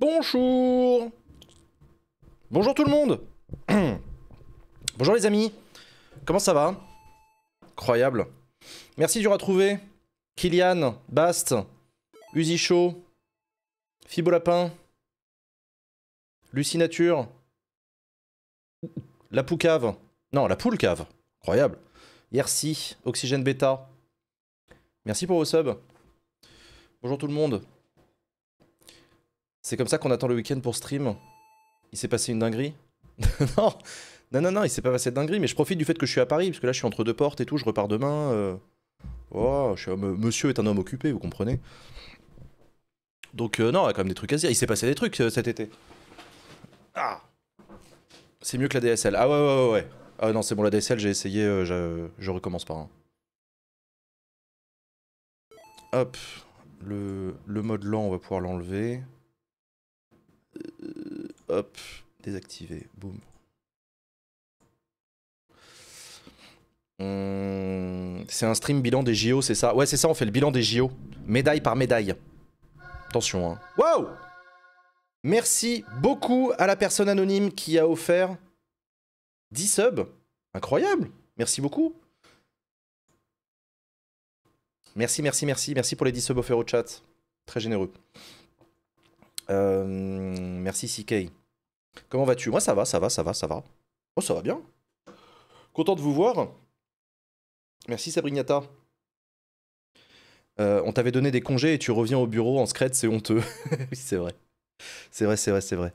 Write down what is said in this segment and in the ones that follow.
Bonjour Bonjour tout le monde Bonjour les amis Comment ça va Incroyable. Merci du retrouver. Kylian, Bast, Usicho, Fibolapin, Lucinature, La Poucave. Non, la Poule Cave. Incroyable. Yersi, Oxygène Beta. Merci pour vos subs. Bonjour tout le monde. C'est comme ça qu'on attend le week-end pour stream. Il s'est passé une dinguerie Non Non, non, non, il s'est pas passé de dinguerie, mais je profite du fait que je suis à Paris, parce que là je suis entre deux portes et tout, je repars demain. Euh. Oh, monsieur est un homme occupé, vous comprenez Donc euh, non, il y a quand même des trucs à dire. Il s'est passé des trucs euh, cet été. Ah C'est mieux que la DSL. Ah ouais, ouais, ouais, ouais. Ah non, c'est bon, la DSL, j'ai essayé, je... recommence par un. Hein. Hop, le, le mode lent, on va pouvoir l'enlever. Euh, hop, désactiver. Boum. Hum, c'est un stream bilan des JO, c'est ça Ouais, c'est ça, on fait le bilan des JO. Médaille par médaille. Attention, hein. Wow Merci beaucoup à la personne anonyme qui a offert 10 subs. Incroyable Merci beaucoup. Merci, merci, merci. Merci pour les 10 subs offerts au chat. Très généreux. Euh, merci CK. Comment vas-tu Moi ça va, ça va, ça va, ça va. Oh ça va bien. Content de vous voir. Merci Sabrignata. Euh, on t'avait donné des congés et tu reviens au bureau en secrète, c'est honteux. oui, c'est vrai. C'est vrai, c'est vrai, c'est vrai.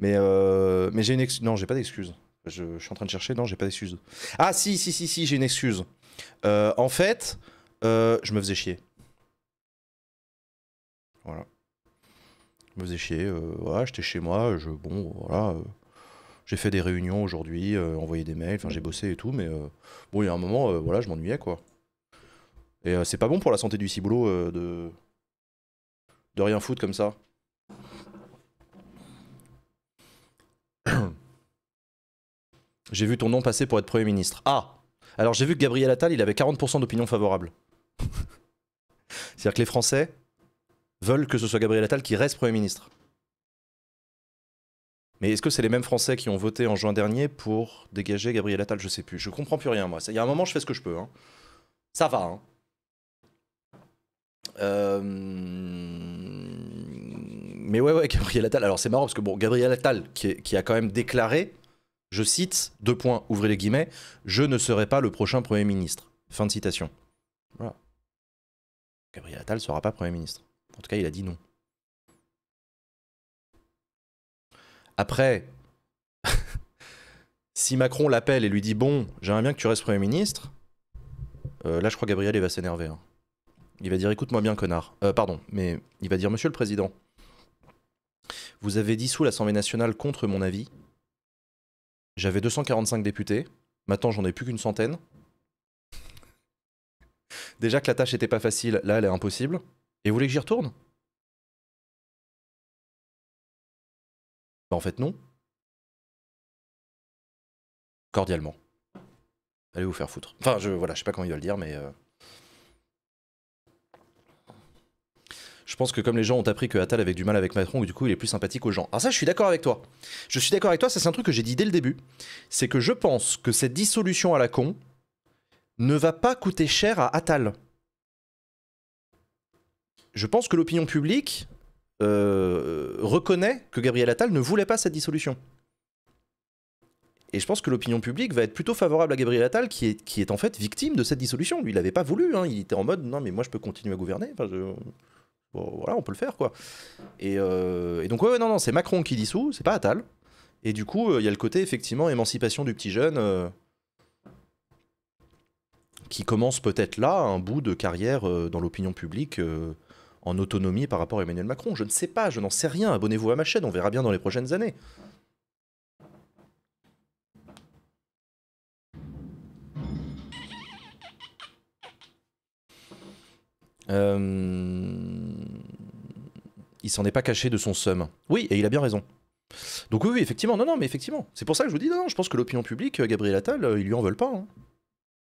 Mais, euh, mais j'ai une excuse. Non, j'ai pas d'excuse. Je, suis en train de chercher. Non, j'ai pas d'excuse. Ah, si, si, si, si, j'ai une excuse. en fait, je me faisais chier. Voilà je me faisais chier. Euh, j'étais chez moi. Je, bon, voilà. Euh, j'ai fait des réunions aujourd'hui, euh, envoyé des mails. Enfin, j'ai bossé et tout. Mais bon, il y a un moment, voilà, je m'ennuyais, quoi. Et c'est pas bon pour la santé du ciboulot de de rien foutre comme ça. j'ai vu ton nom passer pour être Premier ministre. Ah Alors j'ai vu que Gabriel Attal, il avait 40% d'opinion favorable. C'est-à-dire que les Français, veulent que ce soit Gabriel Attal qui reste Premier ministre. Mais est-ce que c'est les mêmes Français qui ont voté en juin dernier pour dégager Gabriel Attal Je sais plus. Je comprends plus rien, moi. Il y a un moment, je fais ce que je peux. Hein. Ça va. Hein. Euh, mais ouais, ouais, Gabriel Attal. Alors c'est marrant parce que bon, Gabriel Attal, qui, qui a quand même déclaré, je cite, deux points, ouvrez les guillemets, je ne serai pas le prochain Premier ministre. Fin de citation. Voilà. Gabriel Attal ne sera pas Premier ministre. En tout cas, il a dit non. Après, si Macron l'appelle et lui dit Bon, j'aimerais bien que tu restes Premier ministre, euh, là, je crois que Gabriel il va s'énerver. Hein. Il va dire Écoute-moi bien, connard. Euh, pardon, mais il va dire Monsieur le Président, vous avez dissous l'Assemblée nationale contre mon avis. J'avais 245 députés. Maintenant, j'en ai plus qu'une centaine. Déjà que la tâche n'était pas facile, là, elle est impossible. Et vous voulez que j'y retourne Bah en fait non. Cordialement. Allez vous faire foutre. Enfin, je, voilà, je sais pas comment il va le dire, mais... Euh. Je pense que comme les gens ont appris que Atal avait du mal avec Macron, du coup il est plus sympathique aux gens. Alors ça, je suis d'accord avec toi. Je suis d'accord avec toi, ça c'est un truc que j'ai dit dès le début. C'est que je pense que cette dissolution à la con ne va pas coûter cher à Atal je pense que l'opinion publique euh, reconnaît que Gabriel Attal ne voulait pas cette dissolution. Et je pense que l'opinion publique va être plutôt favorable à Gabriel Attal, qui est, qui est en fait victime de cette dissolution. Lui, il n'avait pas voulu. Hein. Il était en mode non, mais moi, je peux continuer à gouverner. voilà, on peut le faire, quoi. Et, euh, donc, ouais, non, non, c'est Macron qui dissout, c'est pas Attal. Et du coup, euh, il y a le côté, effectivement, émancipation du petit jeune, qui commence peut-être là un bout de carrière dans l'opinion publique en autonomie par rapport à Emmanuel Macron. Je ne sais pas, je n'en sais rien. Abonnez-vous à ma chaîne, on verra bien dans les prochaines années. Euh, il s'en est pas caché de son somme. Oui, et il a bien raison. Donc oui, effectivement, non, non, mais effectivement. C'est pour ça que je vous dis, non, non je pense que l'opinion publique, euh, Gabriel Attal, euh, il lui en veulent pas. Hein.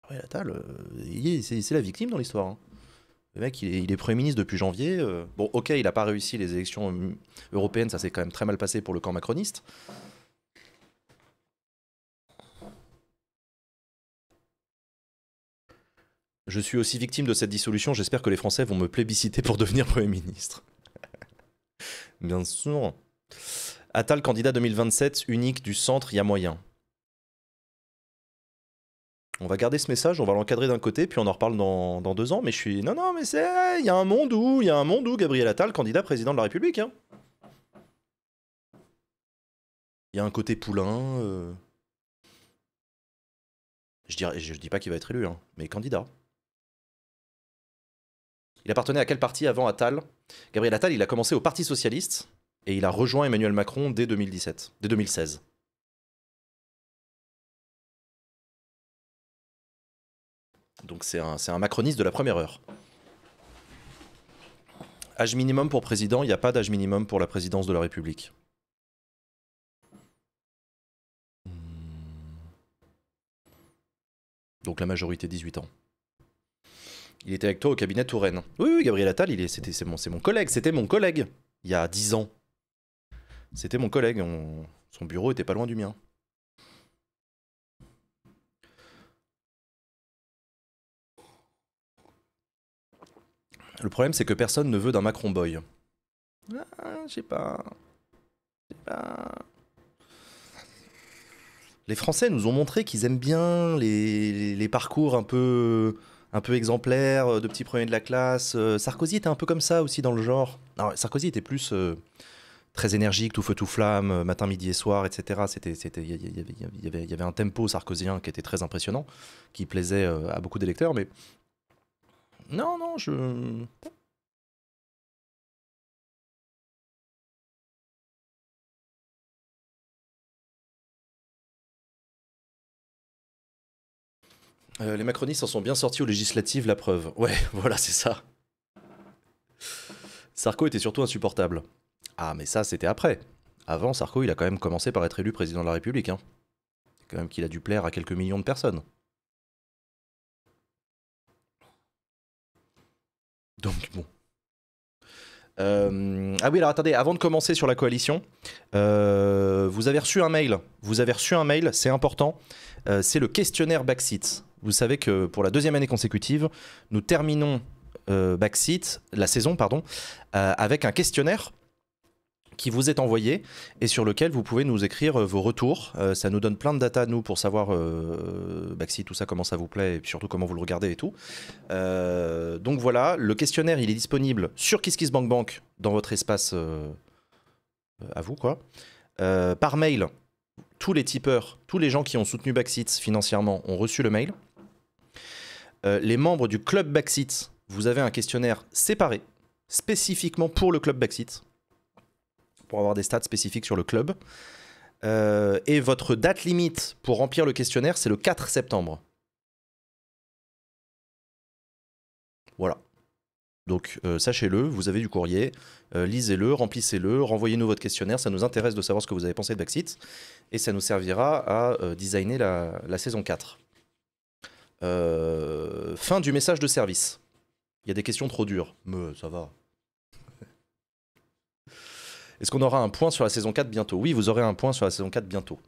Attal, c'est la victime dans l'histoire. Hein. Le mec, il est, Premier ministre depuis janvier. Euh, bon, ok, il n'a pas réussi les élections euh, européennes, ça s'est quand même très mal passé pour le camp macroniste. Je suis aussi victime de cette dissolution, j'espère que les Français vont me plébisciter pour devenir Premier ministre. Bien sûr. Atal, candidat 2027, unique du centre, il y a moyen on va garder ce message, on va l'encadrer d'un côté, puis on en reparle dans, deux ans. Mais je suis non, non, mais c'est il y a un monde où il y a un monde où Gabriel Attal, candidat président de la République. Hein. Il y a un côté poulain. Euh, je dis pas qu'il va être élu, hein, mais candidat. Il appartenait à quel parti avant Attal Gabriel Attal, il a commencé au Parti socialiste et il a rejoint Emmanuel Macron dès 2017, dès 2016. Donc c'est un, macroniste de la première heure. Âge minimum pour président, il n'y a pas d'âge minimum pour la présidence de la République. Hmm. Donc la majorité 18 ans. Il était avec toi au cabinet Touraine. Oui, oui, Gabriel Attal, c'est mon, collègue, c'était mon collègue, il y a 10 ans. C'était mon collègue, son bureau était pas loin du mien. Le problème, c'est que personne ne veut d'un Macron boy. Ah, je sais pas. Je sais pas. Les Français nous ont montré qu'ils aiment bien les, parcours un peu, un peu exemplaires, euh, de petits premiers de la classe. Euh, Sarkozy était un peu comme ça aussi dans le genre. Sarkozy était plus euh, très énergique, tout feu, tout flamme, matin, midi et soir, etc. C'était, il y, avait, un tempo sarkozien qui était très impressionnant, qui plaisait à beaucoup d'électeurs, mais non, non, je... Euh, les macronistes en sont bien sortis aux législatives, la preuve. Ouais, voilà, c'est ça. Sarko était surtout insupportable. Ah, mais ça, c'était après. Avant, Sarko, il a quand même commencé par être élu président de la République. Hein. Quand même qu'il a dû plaire à quelques millions de personnes. Donc bon. Euh, ah oui, alors attendez, avant de commencer sur la coalition, euh, vous avez reçu un mail. Vous avez reçu un mail, c'est important. Euh, c'est le questionnaire Backseat. Vous savez que pour la deuxième année consécutive, nous terminons Backseat, la saison, pardon, avec un questionnaire qui vous est envoyé et sur lequel vous pouvez nous écrire euh, vos retours. Euh, ça nous donne plein de data, nous, pour savoir euh, bah, si tout ça, comment ça vous plaît et surtout comment vous le regardez et tout. Euh, donc voilà, le questionnaire, il est disponible sur KissKissBankBank dans votre espace à vous, quoi. par mail, tous les tipeurs, tous les gens qui ont soutenu Backseat financièrement ont reçu le mail. les membres du club Backseat, vous avez un questionnaire séparé, spécifiquement pour le club Backseat pour avoir des stats spécifiques sur le club. Euh, et votre date limite pour remplir le questionnaire, c'est le 4 septembre. Voilà. Donc euh, sachez-le, vous avez du courrier, euh, lisez-le, remplissez-le, renvoyez-nous votre questionnaire, ça nous intéresse de savoir ce que vous avez pensé de Backseat, et ça nous servira à designer la, la saison 4. fin du message de service. Il y a des questions trop dures, mais ça va, est-ce qu'on aura un point sur la saison 4 bientôt Oui, vous aurez un point sur la saison 4 bientôt.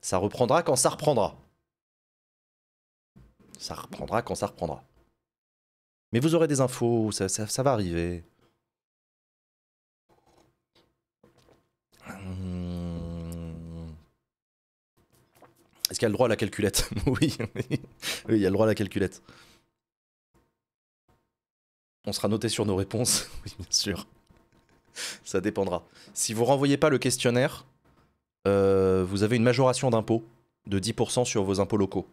Ça reprendra quand ça reprendra. Ça reprendra quand ça reprendra. Mais vous aurez des infos, ça, va arriver. Hmm. Est-ce qu'il y a le droit à la calculette oui, il y a le droit à la calculette. On sera noté sur nos réponses, oui, bien sûr. ça dépendra. Si vous renvoyez pas le questionnaire, euh, vous avez une majoration d'impôt de 10% sur vos impôts locaux.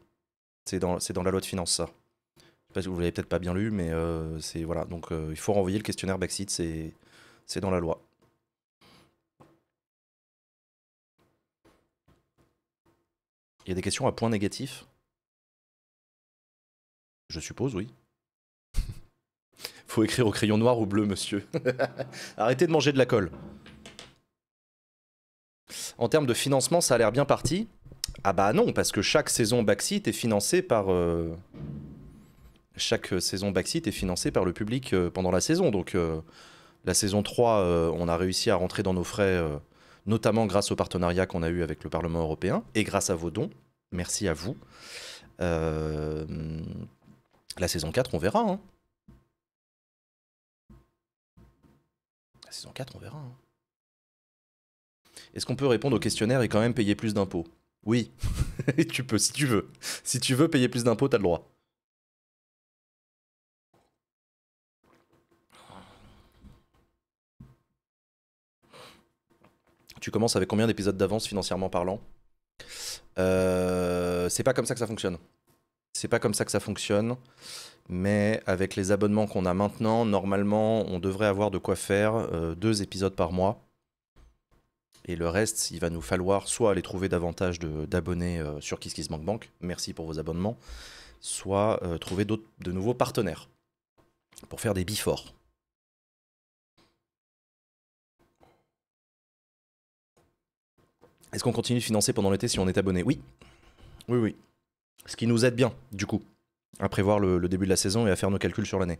C'est dans, la loi de finances, ça. Je sais pas, si vous l'avez peut-être pas bien lu, mais euh, c'est voilà. Donc euh, il faut renvoyer le questionnaire backseat, c'est dans la loi. Il y a des questions à point négatif Je suppose, oui. Faut écrire au crayon noir ou bleu, monsieur. Arrêtez de manger de la colle. En termes de financement, ça a l'air bien parti. Ah bah non, parce que chaque saison backseat est financée par... Euh, chaque saison backseat est financée par le public euh, pendant la saison. Donc euh, la saison 3, on a réussi à rentrer dans nos frais, notamment grâce au partenariat qu'on a eu avec le Parlement européen et grâce à vos dons. Merci à vous. la saison 4, on verra. Hein. saison 4, on verra. Hein. Est-ce qu'on peut répondre au questionnaire et quand même payer plus d'impôts Oui, tu peux si tu veux. Si tu veux payer plus d'impôts, t'as le droit. Tu commences avec combien d'épisodes d'avance financièrement parlant euh, C'est pas comme ça que ça fonctionne. C'est pas comme ça que ça fonctionne. Mais avec les abonnements qu'on a maintenant, normalement, on devrait avoir de quoi faire euh, deux épisodes par mois. Et le reste, il va nous falloir soit aller trouver davantage d'abonnés euh, sur KissKissBankBank, merci pour vos abonnements, soit euh, trouver de nouveaux partenaires pour faire des biforts. Est-ce qu'on continue de financer pendant l'été si on est abonné Oui. Oui, oui. Ce qui nous aide bien, du coup, à prévoir le, début de la saison et à faire nos calculs sur l'année.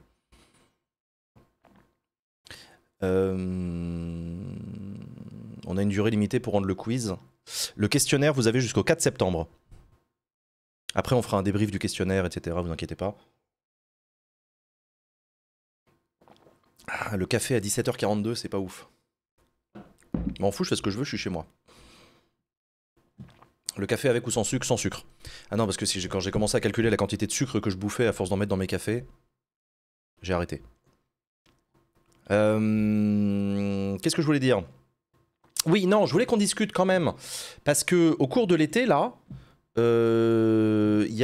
Euh, on a une durée limitée pour rendre le quiz. Le questionnaire, vous avez jusqu'au 4 septembre. Après, on fera un débrief du questionnaire, etc. Vous inquiétez pas. Ah, le café à 17h42, c'est pas ouf. M'en fous, je fais ce que je veux, je suis chez moi. Le café avec ou sans sucre Sans sucre. Ah non, parce que si quand j'ai commencé à calculer la quantité de sucre que je bouffais à force d'en mettre dans mes cafés, j'ai arrêté. Euh, qu'est-ce que je voulais dire Oui, non, je voulais qu'on discute quand même. Parce que au cours de l'été, là, euh, il y, y,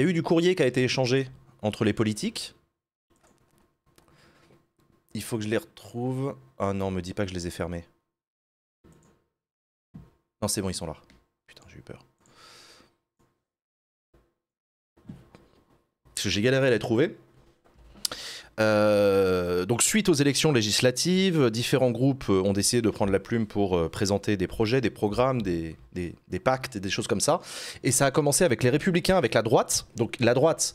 a eu du courrier qui a été échangé entre les politiques. Il faut que je les retrouve. Ah non, me dis pas que je les ai fermés. Non, c'est bon, ils sont là que j'ai galéré à les trouver. Euh, donc suite aux élections législatives, différents groupes euh, ont décidé de prendre la plume pour euh, présenter des projets, des programmes, des, pactes, des choses comme ça. Et ça a commencé avec les républicains, avec la droite. Donc la droite,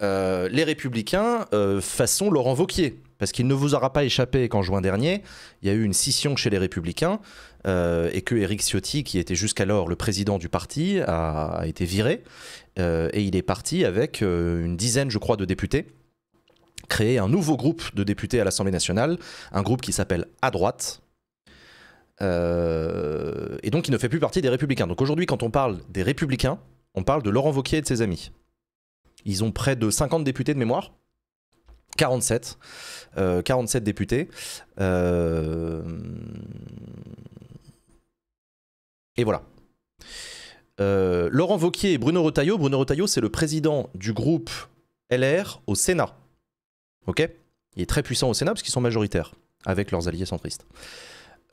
les républicains, façon Laurent Vauquier. Parce qu'il ne vous aura pas échappé qu'en juin dernier, il y a eu une scission chez les républicains. Euh, et que Eric Ciotti, qui était jusqu'alors le président du parti, a, été viré euh, et il est parti avec euh, une dizaine, je crois, de députés créer un nouveau groupe de députés à l'Assemblée nationale, un groupe qui s'appelle À droite. et donc, il ne fait plus partie des Républicains. Donc aujourd'hui, quand on parle des Républicains, on parle de Laurent Vauquier et de ses amis. Ils ont près de 50 députés de mémoire. 47, 47 députés. Euh, et voilà. Euh, Laurent Vauquier et Bruno Retailleau. Bruno Retailleau, c'est le président du groupe LR au Sénat. Ok Il est très puissant au Sénat parce qu'ils sont majoritaires avec leurs alliés centristes.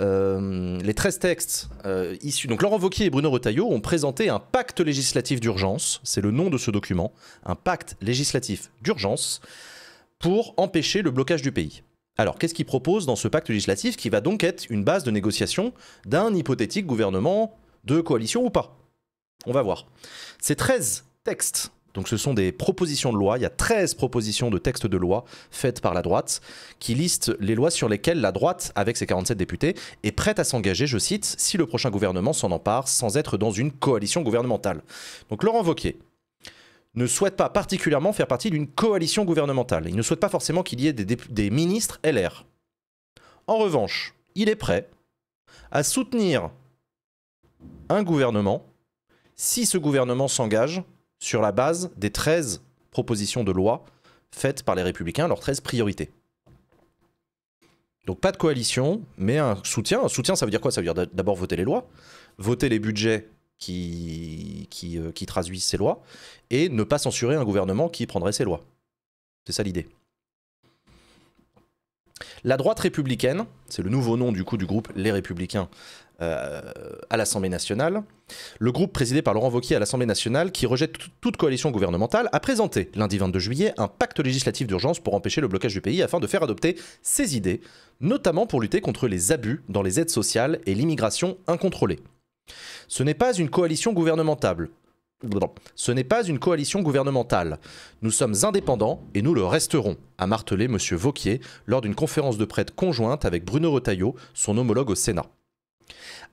Euh, les 13 textes euh, issus. Donc Laurent Vauquier et Bruno Retailleau ont présenté un pacte législatif d'urgence, c'est le nom de ce document, un pacte législatif d'urgence pour empêcher le blocage du pays. Alors, qu'est-ce qu'il propose dans ce pacte législatif qui va donc être une base de négociation d'un hypothétique gouvernement de coalition ou pas On va voir. Ces 13 textes. Donc ce sont des propositions de loi, il y a 13 propositions de textes de loi faites par la droite qui listent les lois sur lesquelles la droite, avec ses 47 députés, est prête à s'engager, je cite, si le prochain gouvernement s'en empare sans être dans une coalition gouvernementale. Donc Laurent Wauquiez, ne souhaite pas particulièrement faire partie d'une coalition gouvernementale. Il ne souhaite pas forcément qu'il y ait des, des ministres LR. En revanche, il est prêt à soutenir un gouvernement si ce gouvernement s'engage sur la base des 13 propositions de loi faites par les républicains, leurs 13 priorités. Donc pas de coalition, mais un soutien. Un soutien, ça veut dire quoi Ça veut dire d'abord voter les lois, voter les budgets qui, euh, qui, traduisent ces lois, et ne pas censurer un gouvernement qui prendrait ses lois. C'est ça l'idée. La droite républicaine, c'est le nouveau nom du coup du groupe Les Républicains euh, à l'Assemblée nationale, le groupe présidé par Laurent Wauquiez à l'Assemblée nationale, qui rejette toute coalition gouvernementale, a présenté lundi 22 juillet un pacte législatif d'urgence pour empêcher le blocage du pays afin de faire adopter ses idées, notamment pour lutter contre les abus dans les aides sociales et l'immigration incontrôlée. Ce n'est pas une coalition gouvernementale. Ce n'est pas une coalition gouvernementale. Nous sommes indépendants et nous le resterons, a martelé M. Vauquier lors d'une conférence de prête conjointe avec Bruno Retailleau, son homologue au Sénat.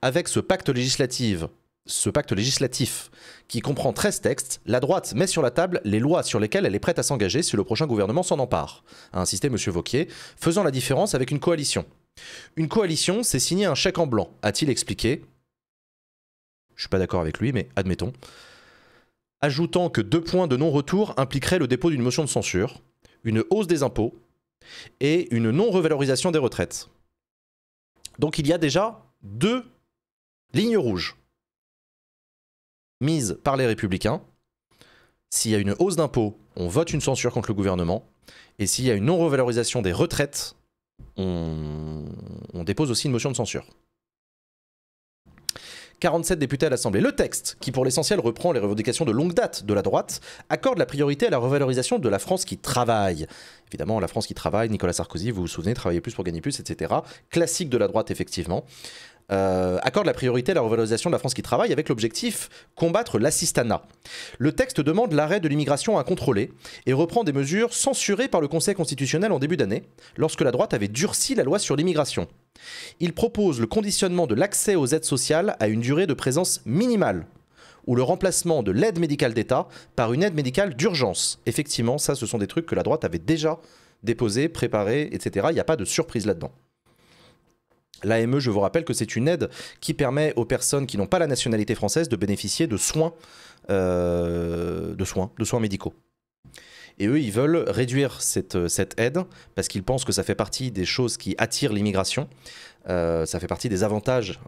Avec ce pacte législatif, ce pacte législatif qui comprend 13 textes, la droite met sur la table les lois sur lesquelles elle est prête à s'engager si le prochain gouvernement s'en empare, a insisté M. Vauquier, faisant la différence avec une coalition. Une coalition, c'est signer un chèque en blanc, a-t-il expliqué, je suis pas d'accord avec lui, mais admettons. Ajoutant que deux points de non-retour impliqueraient le dépôt d'une motion de censure, une hausse des impôts et une non-revalorisation des retraites. Donc il y a déjà deux lignes rouges mises par les républicains. S'il y a une hausse d'impôts, on vote une censure contre le gouvernement. Et s'il y a une non-revalorisation des retraites, on dépose aussi une motion de censure. 47 députés à l'Assemblée. Le texte, qui pour l'essentiel reprend les revendications de longue date de la droite, accorde la priorité à la revalorisation de la France qui travaille. Évidemment, la France qui travaille, Nicolas Sarkozy, vous vous souvenez, travailler plus pour gagner plus, etc. Classique de la droite, effectivement. Euh, accorde la priorité à la revalorisation de la France qui travaille avec l'objectif combattre l'assistanat. Le texte demande l'arrêt de l'immigration incontrôlée et reprend des mesures censurées par le Conseil constitutionnel en début d'année, lorsque la droite avait durci la loi sur l'immigration. Il propose le conditionnement de l'accès aux aides sociales à une durée de présence minimale ou le remplacement de l'aide médicale d'État par une aide médicale d'urgence. Effectivement, ça, ce sont des trucs que la droite avait déjà déposés, préparés, etc. Il n'y a pas de surprise là-dedans. L'AME, je vous rappelle que c'est une aide qui permet aux personnes qui n'ont pas la nationalité française de bénéficier de soins, euh, de soins, de soins médicaux. Et eux, ils veulent réduire euh, cette, aide parce qu'ils pensent que ça fait partie des choses qui attirent l'immigration. Euh, ça fait partie des avantages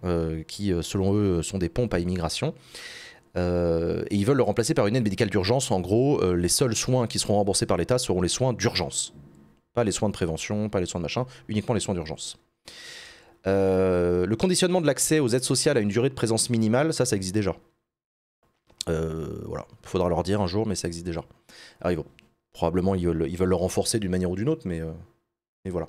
qui, selon eux, sont des pompes à immigration. et ils veulent le remplacer par une aide médicale d'urgence. En gros, les seuls soins qui seront remboursés par l'État seront les soins d'urgence. Pas les soins de prévention, pas les soins de machin, uniquement les soins d'urgence. Euh, le conditionnement de l'accès aux aides sociales à une durée de présence minimale, ça, ça existe déjà. Euh, voilà, faudra leur dire un jour, mais ça existe déjà. Ah, probablement, ils veulent, le renforcer d'une manière ou d'une autre, mais, euh, mais voilà.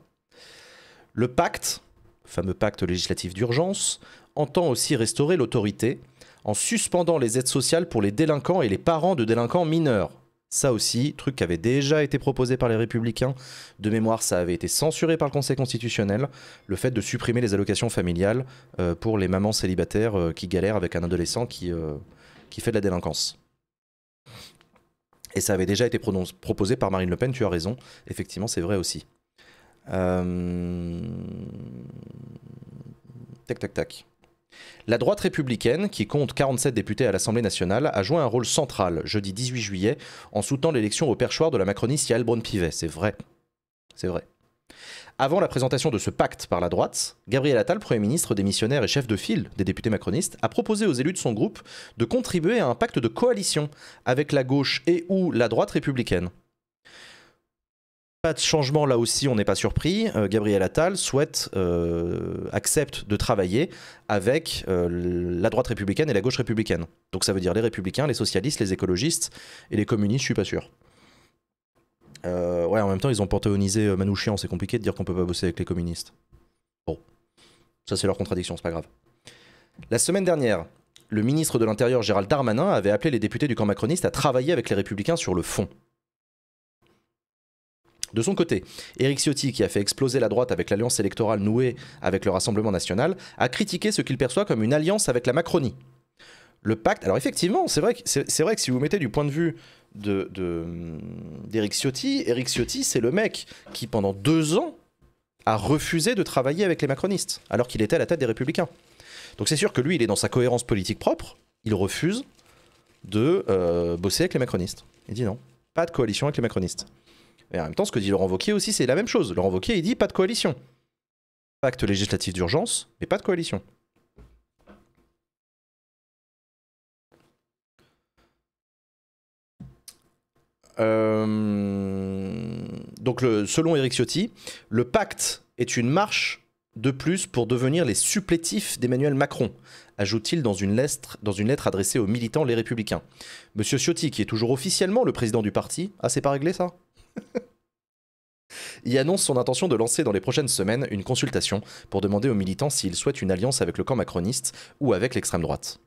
Le pacte, fameux pacte législatif d'urgence, entend aussi restaurer l'autorité en suspendant les aides sociales pour les délinquants et les parents de délinquants mineurs. Ça aussi, truc qui avait déjà été proposé par les républicains, de mémoire ça avait été censuré par le Conseil constitutionnel, le fait de supprimer les allocations familiales euh, pour les mamans célibataires euh, qui galèrent avec un adolescent qui, euh, qui fait de la délinquance. Et ça avait déjà été proposé par Marine Le Pen, tu as raison, effectivement c'est vrai aussi. Tac tac tac. La droite républicaine, qui compte 47 députés à l'Assemblée nationale, a joué un rôle central jeudi 18 juillet en soutenant l'élection au perchoir de la macroniste Yael Braun-Pivet. C'est vrai. C'est vrai. Avant la présentation de ce pacte par la droite, Gabriel Attal, Premier ministre démissionnaire et chef de file des députés macronistes, a proposé aux élus de son groupe de contribuer à un pacte de coalition avec la gauche et ou la droite républicaine. Pas de changement là aussi, on n'est pas surpris. Euh, Gabriel Attal souhaite, euh, accepte de travailler avec euh, la droite républicaine et la gauche républicaine. Donc ça veut dire les républicains, les socialistes, les écologistes et les communistes, je suis pas sûr. ouais, en même temps, ils ont panthéonisé Manouchian, c'est compliqué de dire qu'on peut pas bosser avec les communistes. Bon, ça c'est leur contradiction, c'est pas grave. La semaine dernière, le ministre de l'Intérieur Gérald Darmanin avait appelé les députés du camp macroniste à travailler avec les républicains sur le fond. De son côté, Éric Ciotti, qui a fait exploser la droite avec l'alliance électorale nouée avec le Rassemblement national, a critiqué ce qu'il perçoit comme une alliance avec la Macronie. Le pacte, alors effectivement, c'est vrai, que, vrai que si vous mettez du point de vue d'Éric de, Ciotti, Éric Ciotti, c'est le mec qui, pendant deux ans, a refusé de travailler avec les macronistes, alors qu'il était à la tête des républicains. Donc c'est sûr que lui, il est dans sa cohérence politique propre, il refuse de euh, bosser avec les macronistes. Il dit non, pas de coalition avec les macronistes. Et en même temps, ce que dit Laurent Wauquiez aussi, c'est la même chose. Laurent Wauquiez, il dit pas de coalition. Pacte législatif d'urgence, mais pas de coalition. Euh, donc, selon Eric Ciotti, le pacte est une marche de plus pour devenir les supplétifs d'Emmanuel Macron, ajoute-t-il dans, une lettre, dans une lettre adressée aux militants Les Républicains. Monsieur Ciotti, qui est toujours officiellement le président du parti, ah, c'est pas réglé ça Il annonce son intention de lancer dans les prochaines semaines une consultation pour demander aux militants s'ils souhaitent une alliance avec le camp macroniste ou avec l'extrême droite.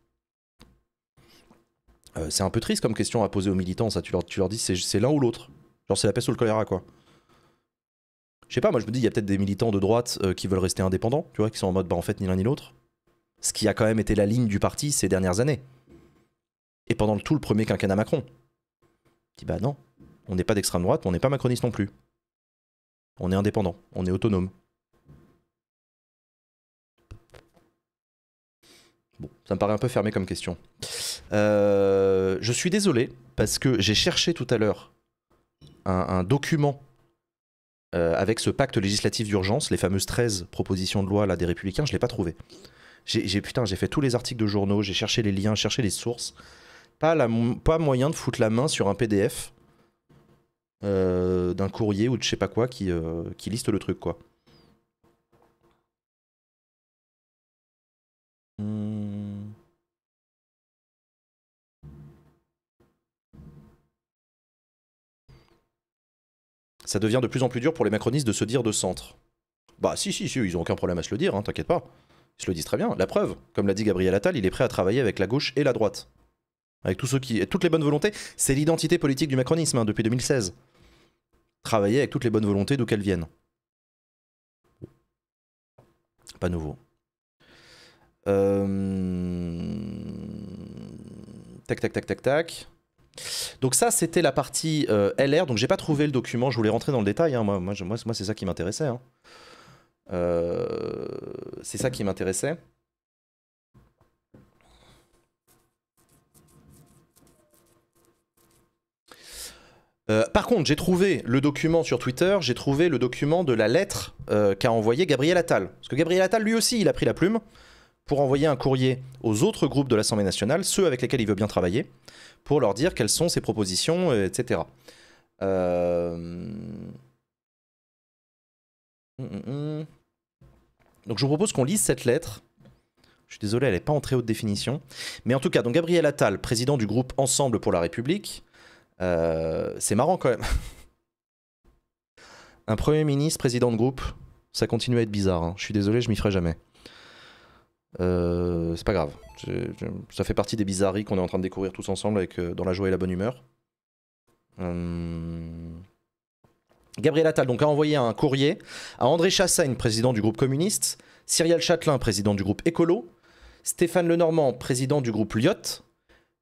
Euh, c'est un peu triste comme question à poser aux militants, ça. Tu leur, dis c'est l'un ou l'autre. Genre c'est la peste ou le choléra, quoi. Je sais pas, moi je me dis, il y a peut-être des militants de droite euh, qui veulent rester indépendants, tu vois, qui sont en mode, bah en fait, ni l'un ni l'autre. Ce qui a quand même été la ligne du parti ces dernières années. Et pendant tout le premier quinquennat Macron. Je dis, bah non, on n'est pas d'extrême droite, on n'est pas macroniste non plus. On est indépendant, on est autonome. Bon, ça me paraît un peu fermé comme question. Euh, je suis désolé parce que j'ai cherché tout à l'heure un, document euh, avec ce pacte législatif d'urgence, les fameuses 13 propositions de loi des républicains, je ne l'ai pas trouvé. J'ai, putain, j'ai fait tous les articles de journaux, j'ai cherché les liens, cherché les sources. Pas, pas moyen de foutre la main sur un PDF euh, d'un courrier ou de je sais pas quoi qui, euh, liste le truc quoi. Hmm. Ça devient de plus en plus dur pour les macronistes de se dire de centre. Bah si si si, ils ont aucun problème à se le dire, hein, t'inquiète pas. Ils se le disent très bien. La preuve, comme l'a dit Gabriel Attal, il est prêt à travailler avec la gauche et la droite. Avec tous ceux qui, toutes les bonnes volontés, c'est l'identité politique du macronisme hein, depuis 2016 travailler avec toutes les bonnes volontés d'où qu'elles viennent. Pas nouveau. Tac, tac, tac, tac, tac. Donc ça, c'était la partie LR. Donc j'ai pas trouvé le document, je voulais rentrer dans le détail. Moi, moi, c'est ça qui m'intéressait. c'est ça qui m'intéressait. Euh, par contre, j'ai trouvé le document sur Twitter, j'ai trouvé le document de la lettre euh, qu'a envoyé Gabriel Attal. Parce que Gabriel Attal, lui aussi, il a pris la plume pour envoyer un courrier aux autres groupes de l'Assemblée nationale, ceux avec lesquels il veut bien travailler, pour leur dire quelles sont ses propositions, euh, etc. Hum, hum, hum. Donc je vous propose qu'on lise cette lettre. Je suis désolé, elle n'est pas en très haute définition. Mais en tout cas, donc Gabriel Attal, président du groupe Ensemble pour la République, euh, c'est marrant quand même. Un Premier ministre, président de groupe, ça continue à être bizarre. Hein. Je suis désolé, je m'y ferai jamais. Euh, c'est pas grave. ça fait partie des bizarreries qu'on est en train de découvrir tous ensemble avec, euh, dans la joie et la bonne humeur. Gabriel Attal donc, a envoyé un courrier à André Chassaigne, président du groupe communiste, Cyril Châtelain, président du groupe écolo, Stéphane Lenormand, président du groupe Lyot,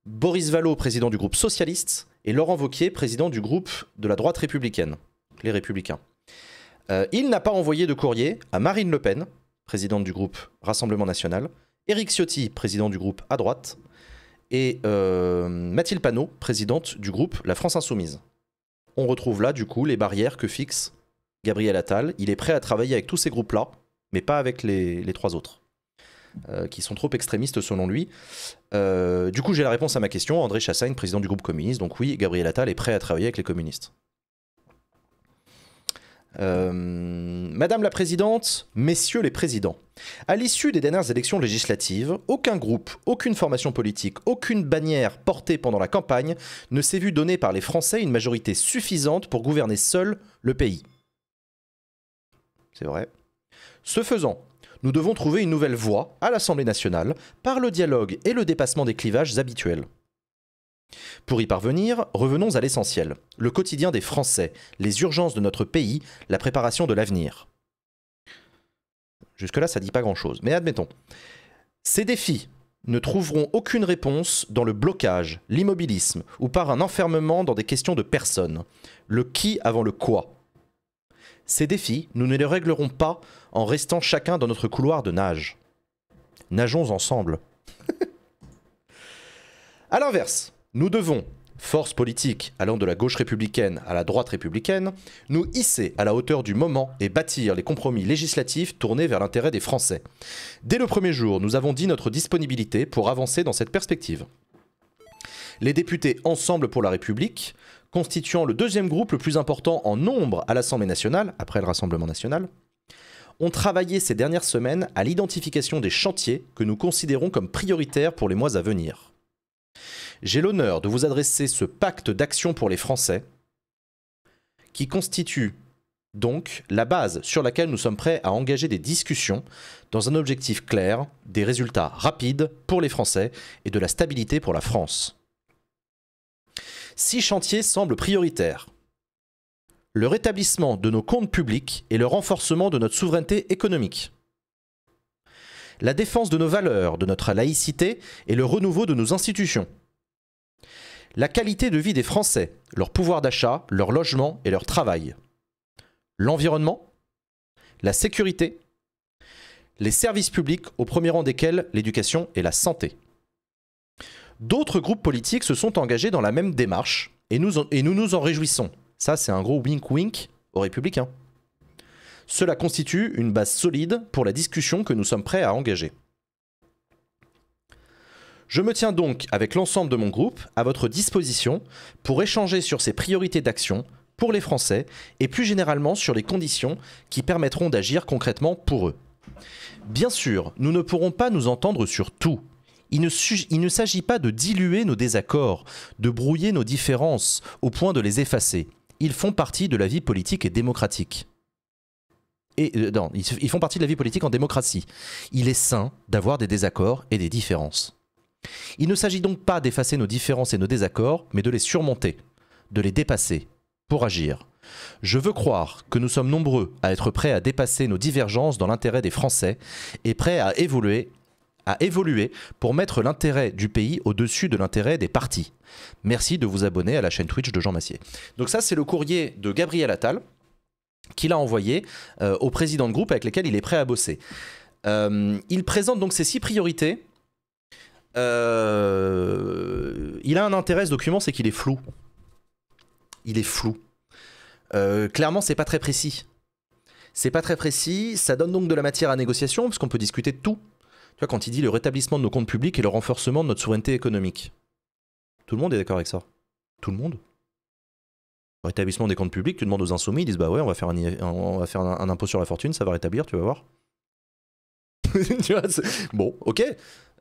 Boris Vallot, président du groupe socialiste, et Laurent Vauquier, président du groupe de la droite républicaine, les Républicains. Euh, il n'a pas envoyé de courrier à Marine Le Pen, présidente du groupe Rassemblement National, Éric Ciotti, président du groupe à droite, et euh, Mathilde Panot, présidente du groupe La France Insoumise. On retrouve là, du coup, les barrières que fixe Gabriel Attal. Il est prêt à travailler avec tous ces groupes-là, mais pas avec les trois autres. Euh, qui sont trop extrémistes selon lui. Euh, du coup, j'ai la réponse à ma question. André Chassagne, président du groupe communiste. Donc oui, Gabriel Attal est prêt à travailler avec les communistes. Euh, Madame la Présidente, Messieurs les Présidents, à l'issue des dernières élections législatives, aucun groupe, aucune formation politique, aucune bannière portée pendant la campagne ne s'est vu donner par les Français une majorité suffisante pour gouverner seul le pays. C'est vrai. Ce faisant, nous devons trouver une nouvelle voie à l'Assemblée nationale par le dialogue et le dépassement des clivages habituels. Pour y parvenir, revenons à l'essentiel, le quotidien des Français, les urgences de notre pays, la préparation de l'avenir. Jusque-là, ça dit pas grand-chose, mais admettons. Ces défis ne trouveront aucune réponse dans le blocage, l'immobilisme ou par un enfermement dans des questions de personnes. Le qui avant le quoi. Ces défis, nous ne les réglerons pas en restant chacun dans notre couloir de nage. Nageons ensemble. A l'inverse, nous devons, force politique allant de la gauche républicaine à la droite républicaine, nous hisser à la hauteur du moment et bâtir les compromis législatifs tournés vers l'intérêt des Français. Dès le premier jour, nous avons dit notre disponibilité pour avancer dans cette perspective. Les députés Ensemble pour la République, constituant le deuxième groupe le plus important en nombre à l'Assemblée nationale, après le Rassemblement national, ont travaillé ces dernières semaines à l'identification des chantiers que nous considérons comme prioritaires pour les mois à venir. J'ai l'honneur de vous adresser ce pacte d'action pour les Français, qui constitue donc la base sur laquelle nous sommes prêts à engager des discussions dans un objectif clair, des résultats rapides pour les Français et de la stabilité pour la France. Six chantiers semblent prioritaires le rétablissement de nos comptes publics et le renforcement de notre souveraineté économique. La défense de nos valeurs, de notre laïcité et le renouveau de nos institutions. La qualité de vie des Français, leur pouvoir d'achat, leur logement et leur travail. L'environnement, la sécurité, les services publics, au premier rang desquels l'éducation et la santé. D'autres groupes politiques se sont engagés dans la même démarche et nous, nous en réjouissons. Ça, c'est un gros wink-wink aux républicains. Cela constitue une base solide pour la discussion que nous sommes prêts à engager. Je me tiens donc, avec l'ensemble de mon groupe, à votre disposition pour échanger sur ces priorités d'action pour les Français et plus généralement sur les conditions qui permettront d'agir concrètement pour eux. Bien sûr, nous ne pourrons pas nous entendre sur tout. Il ne, il ne s'agit pas de diluer nos désaccords, de brouiller nos différences au point de les effacer ils font partie de la vie politique et démocratique. Et euh, ils, font partie de la vie politique en démocratie. Il est sain d'avoir des désaccords et des différences. Il ne s'agit donc pas d'effacer nos différences et nos désaccords, mais de les surmonter, de les dépasser, pour agir. Je veux croire que nous sommes nombreux à être prêts à dépasser nos divergences dans l'intérêt des Français et prêts à évoluer, à évoluer pour mettre l'intérêt du pays au-dessus de l'intérêt des partis. Merci de vous abonner à la chaîne Twitch de Jean Massier. Donc ça, c'est le courrier de Gabriel Attal qu'il a envoyé euh, au président de groupe avec lequel il est prêt à bosser. Euh, il présente donc ses six priorités. Euh, il a un intérêt ce document, c'est qu'il est flou. Il est flou. clairement, c'est pas très précis. C'est pas très précis, ça donne donc de la matière à négociation, parce qu'on peut discuter de tout. Tu vois, quand il dit le rétablissement de nos comptes publics et le renforcement de notre souveraineté économique. Tout le monde est d'accord avec ça. Tout le monde. Rétablissement des comptes publics, tu demandes aux insoumis, ils disent bah ouais, on va faire un, on va faire un, impôt sur la fortune, ça va rétablir, tu vas voir. tu vois, bon, ok.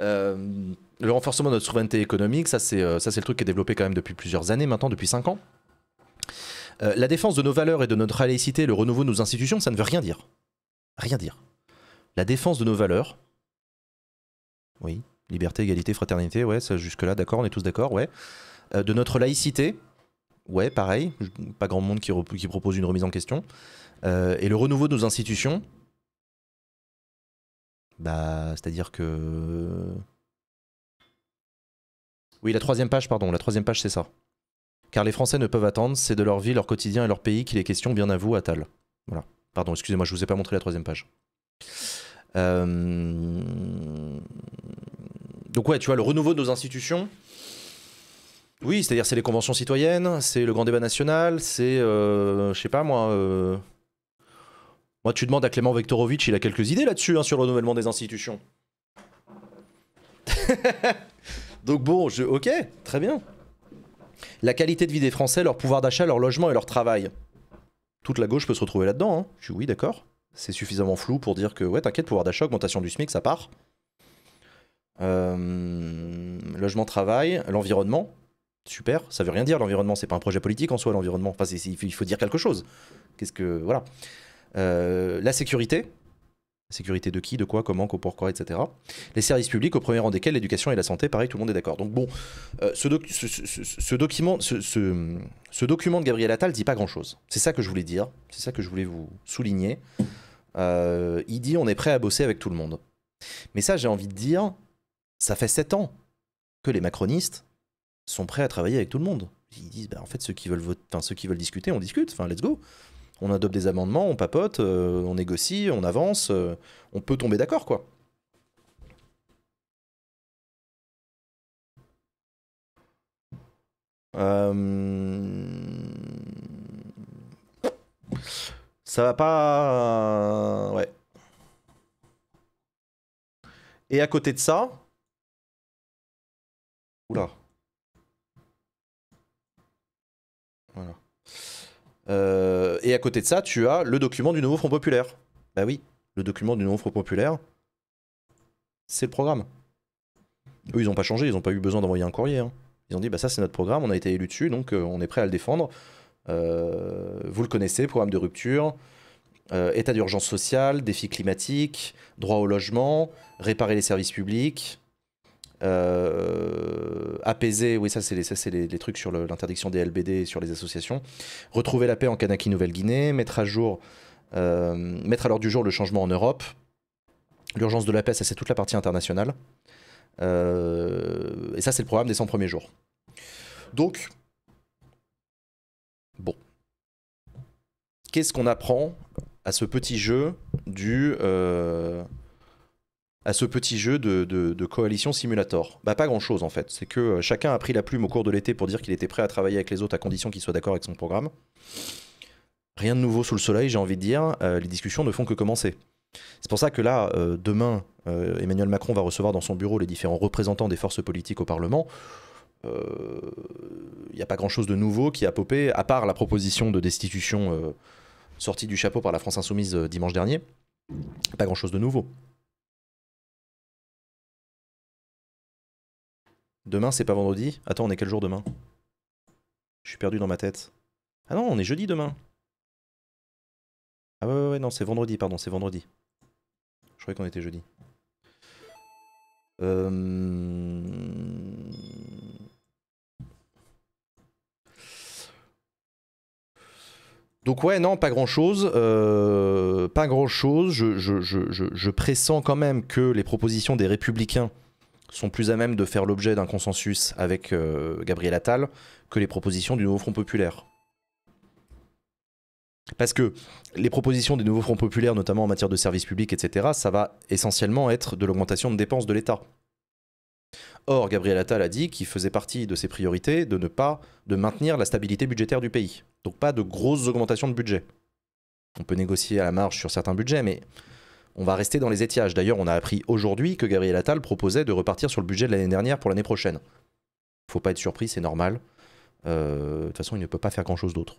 Euh, le renforcement de notre souveraineté économique, ça c'est, euh, ça c'est le truc qui est développé quand même depuis plusieurs années maintenant, depuis 5 ans. Euh, la défense de nos valeurs et de notre laïcité, le renouveau de nos institutions, ça ne veut rien dire. Rien dire. La défense de nos valeurs, oui, Liberté, égalité, fraternité, ouais, ça jusque-là, d'accord, on est tous d'accord, ouais. Euh, de notre laïcité, ouais, pareil, pas grand monde qui, propose une remise en question. Euh, et le renouveau de nos institutions, bah, c'est-à-dire que. Oui, la troisième page, pardon, la troisième page, c'est ça. Car les Français ne peuvent attendre, c'est de leur vie, leur quotidien et leur pays qu'il est question, bien à vous, Attal. Voilà. Pardon, excusez-moi, je vous ai pas montré la troisième page. Euh donc ouais, tu vois, le renouveau de nos institutions, oui, c'est-à-dire c'est les conventions citoyennes, c'est le grand débat national, c'est, euh, je sais pas moi, euh, moi tu demandes à Clément Vektorovitch, il a quelques idées là-dessus hein, sur le renouvellement des institutions. Donc bon, je, ok, très bien. La qualité de vie des Français, leur pouvoir d'achat, leur logement et leur travail. Toute la gauche peut se retrouver là-dedans. Hein. Je suis oui, d'accord. C'est suffisamment flou pour dire que ouais, t'inquiète, pouvoir d'achat, augmentation du SMIC, ça part. Euh, logement-travail, l'environnement. Super, ça veut rien dire l'environnement, c'est pas un projet politique en soi l'environnement. Enfin, il faut dire quelque chose. Qu'est-ce que voilà. Euh, la sécurité, Sécurité de qui, de quoi, comment, pourquoi, etc. Les services publics, au premier rang desquels l'éducation et la santé, pareil, tout le monde est d'accord. Donc bon, euh, ce, document, ce, document de Gabriel Attal dit pas grand-chose. C'est ça que je voulais dire, c'est ça que je voulais vous souligner. il dit on est prêt à bosser avec tout le monde. Mais ça, j'ai envie de dire, ça fait sept ans que les macronistes sont prêts à travailler avec tout le monde. Ils disent, bah, en fait, ceux qui, veulent voter, ceux qui veulent discuter, on discute, enfin, let's go. On adopte des amendements, on papote, euh, on négocie, on avance, euh, on peut tomber d'accord, quoi. Euh, ça va pas... Ouais. Et à côté de ça, voilà. Euh, et à côté de ça, tu as le document du nouveau Front Populaire. Bah oui, le document du nouveau Front Populaire, c'est le programme. Eux, ils n'ont pas changé, ils n'ont pas eu besoin d'envoyer un courrier. Hein. Ils ont dit, bah ça c'est notre programme, on a été élu dessus, donc euh, on est prêt à le défendre. Euh, vous le connaissez, programme de rupture, état d'urgence sociale, défi climatique, droit au logement, réparer les services publics, euh, apaiser, oui ça c'est les, trucs sur l'interdiction des LBD et sur les associations, retrouver la paix en Kanaki-Nouvelle-Guinée, mettre à jour, euh, mettre à l'ordre du jour le changement en Europe, l'urgence de la paix, ça c'est toute la partie internationale, euh, et ça c'est le programme des 100 premiers jours. Donc, bon, qu'est-ce qu'on apprend à ce petit jeu du à ce petit jeu de, coalition simulator Bah pas grand-chose en fait, c'est que euh, chacun a pris la plume au cours de l'été pour dire qu'il était prêt à travailler avec les autres à condition qu'il soit d'accord avec son programme. Rien de nouveau sous le soleil, j'ai envie de dire, euh, les discussions ne font que commencer. C'est pour ça que là, euh, demain, Emmanuel Macron va recevoir dans son bureau les différents représentants des forces politiques au Parlement. Il n'y a pas grand-chose de nouveau qui a popé, à part la proposition de destitution sortie du chapeau par la France Insoumise dimanche dernier. Pas grand-chose de nouveau. Demain, c'est pas vendredi. Attends, on est quel jour demain Je suis perdu dans ma tête. Ah non, on est jeudi demain. Ah ouais, ouais, non, c'est vendredi, pardon, c'est vendredi. Je croyais qu'on était jeudi. Euh, Donc ouais, non, pas grand-chose. Euh, pas grand-chose. je, pressens quand même que les propositions des républicains sont plus à même de faire l'objet d'un consensus avec euh, Gabriel Attal que les propositions du nouveau Front populaire. Parce que les propositions du nouveau Front Populaire, notamment en matière de services publics, etc., ça va essentiellement être de l'augmentation de dépenses de l'État. Or, Gabriel Attal a dit qu'il faisait partie de ses priorités de ne pas de maintenir la stabilité budgétaire du pays. Donc pas de grosses augmentations de budget. On peut négocier à la marge sur certains budgets, mais on va rester dans les étiages. D'ailleurs, on a appris aujourd'hui que Gabriel Attal proposait de repartir sur le budget de l'année dernière pour l'année prochaine. Faut pas être surpris, c'est normal. Euh, de toute façon, il ne peut pas faire grand-chose d'autre.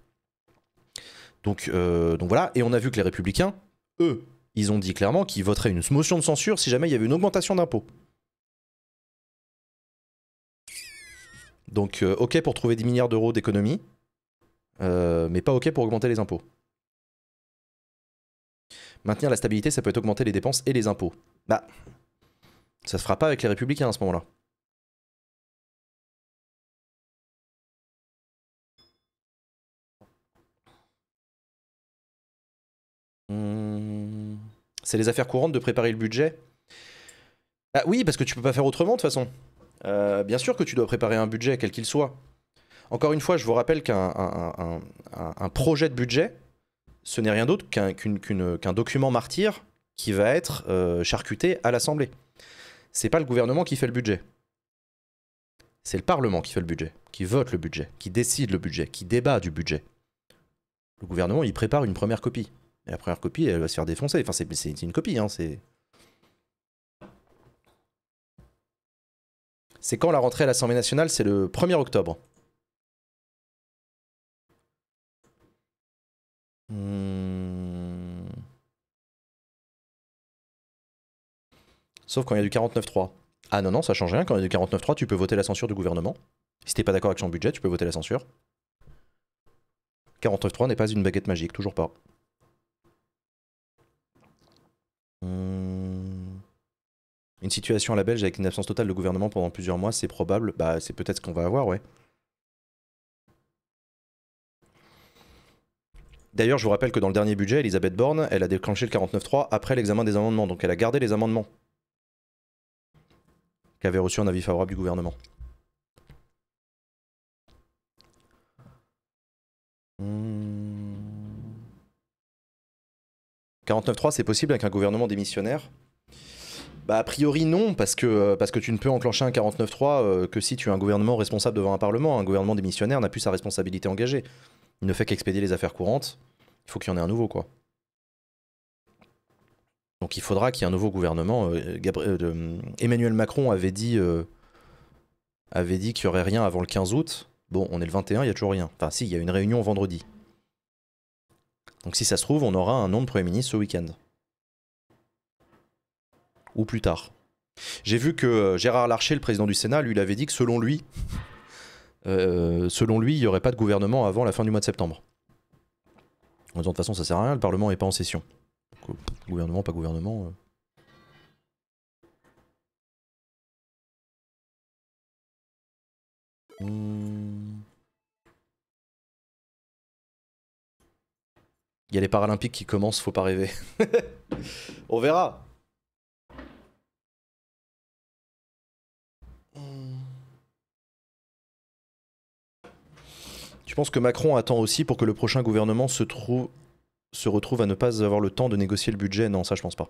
Euh, donc, voilà, et on a vu que les républicains, eux, ils ont dit clairement qu'ils voteraient une motion de censure si jamais il y avait une augmentation d'impôts. Donc, euh, ok pour trouver 10 milliards d'euros d'économie, mais pas ok pour augmenter les impôts. Maintenir la stabilité, ça peut être augmenter les dépenses et les impôts. Bah, ça se fera pas avec les républicains à ce moment-là. Hmm, c'est les affaires courantes de préparer le budget Ah oui, parce que tu peux pas faire autrement de toute façon. Euh, bien sûr que tu dois préparer un budget, quel qu'il soit. Encore une fois, je vous rappelle qu'un projet de budget, ce n'est rien d'autre qu'un document martyr qui va être euh, charcuté à l'Assemblée. C'est pas le gouvernement qui fait le budget. C'est le Parlement qui fait le budget, qui vote le budget, qui décide le budget, qui débat du budget. Le gouvernement, il prépare une première copie. Et la première copie, elle va se faire défoncer. Enfin, c'est une copie, hein, C'est quand la rentrée à l'Assemblée nationale C'est le 1er octobre. Hmm. Sauf quand il y a du 49-3. Ah non, non, ça change rien. Quand il y a du 49-3, tu peux voter la censure du gouvernement. Si t'es pas d'accord avec son budget, tu peux voter la censure. 49.3 n'est pas une baguette magique, toujours pas. Hmm. Une situation à la Belge avec une absence totale de gouvernement pendant plusieurs mois, c'est probable. Bah, c'est peut-être ce qu'on va avoir, ouais. D'ailleurs, je vous rappelle que dans le dernier budget, Elisabeth Borne, elle a déclenché le 49.3 après l'examen des amendements, donc elle a gardé les amendements qui avaient reçu un avis favorable du gouvernement. 49.3, hmm. c'est possible avec un gouvernement démissionnaire bah, a priori non, parce que, euh, parce que tu ne peux enclencher un 49-3 euh, que si tu as un gouvernement responsable devant un Parlement. Un gouvernement démissionnaire n'a plus sa responsabilité engagée il ne fait qu'expédier les affaires courantes, il faut qu'il y en ait un nouveau, quoi. Donc il faudra qu'il y ait un nouveau gouvernement. Euh, euh, euh, Emmanuel Macron avait dit, avait dit qu'il n'y aurait rien avant le 15 août. Bon, on est le 21, il n'y a toujours rien. Enfin, si, il y a une réunion vendredi. Donc si ça se trouve, on aura un nom de Premier ministre ce week-end. Ou plus tard. J'ai vu que Gérard Larcher, le président du Sénat, lui, avait dit que selon lui, euh, selon lui, il n'y aurait pas de gouvernement avant la fin du mois de septembre. En disant de toute façon, ça sert à rien, le Parlement n'est pas en session. gouvernement, pas gouvernement. Euh. Il y a les Paralympiques qui commencent, faut pas rêver. On verra. Tu penses que Macron attend aussi pour que le prochain gouvernement se, trouve, se retrouve à ne pas avoir le temps de négocier le budget Non, ça je pense pas.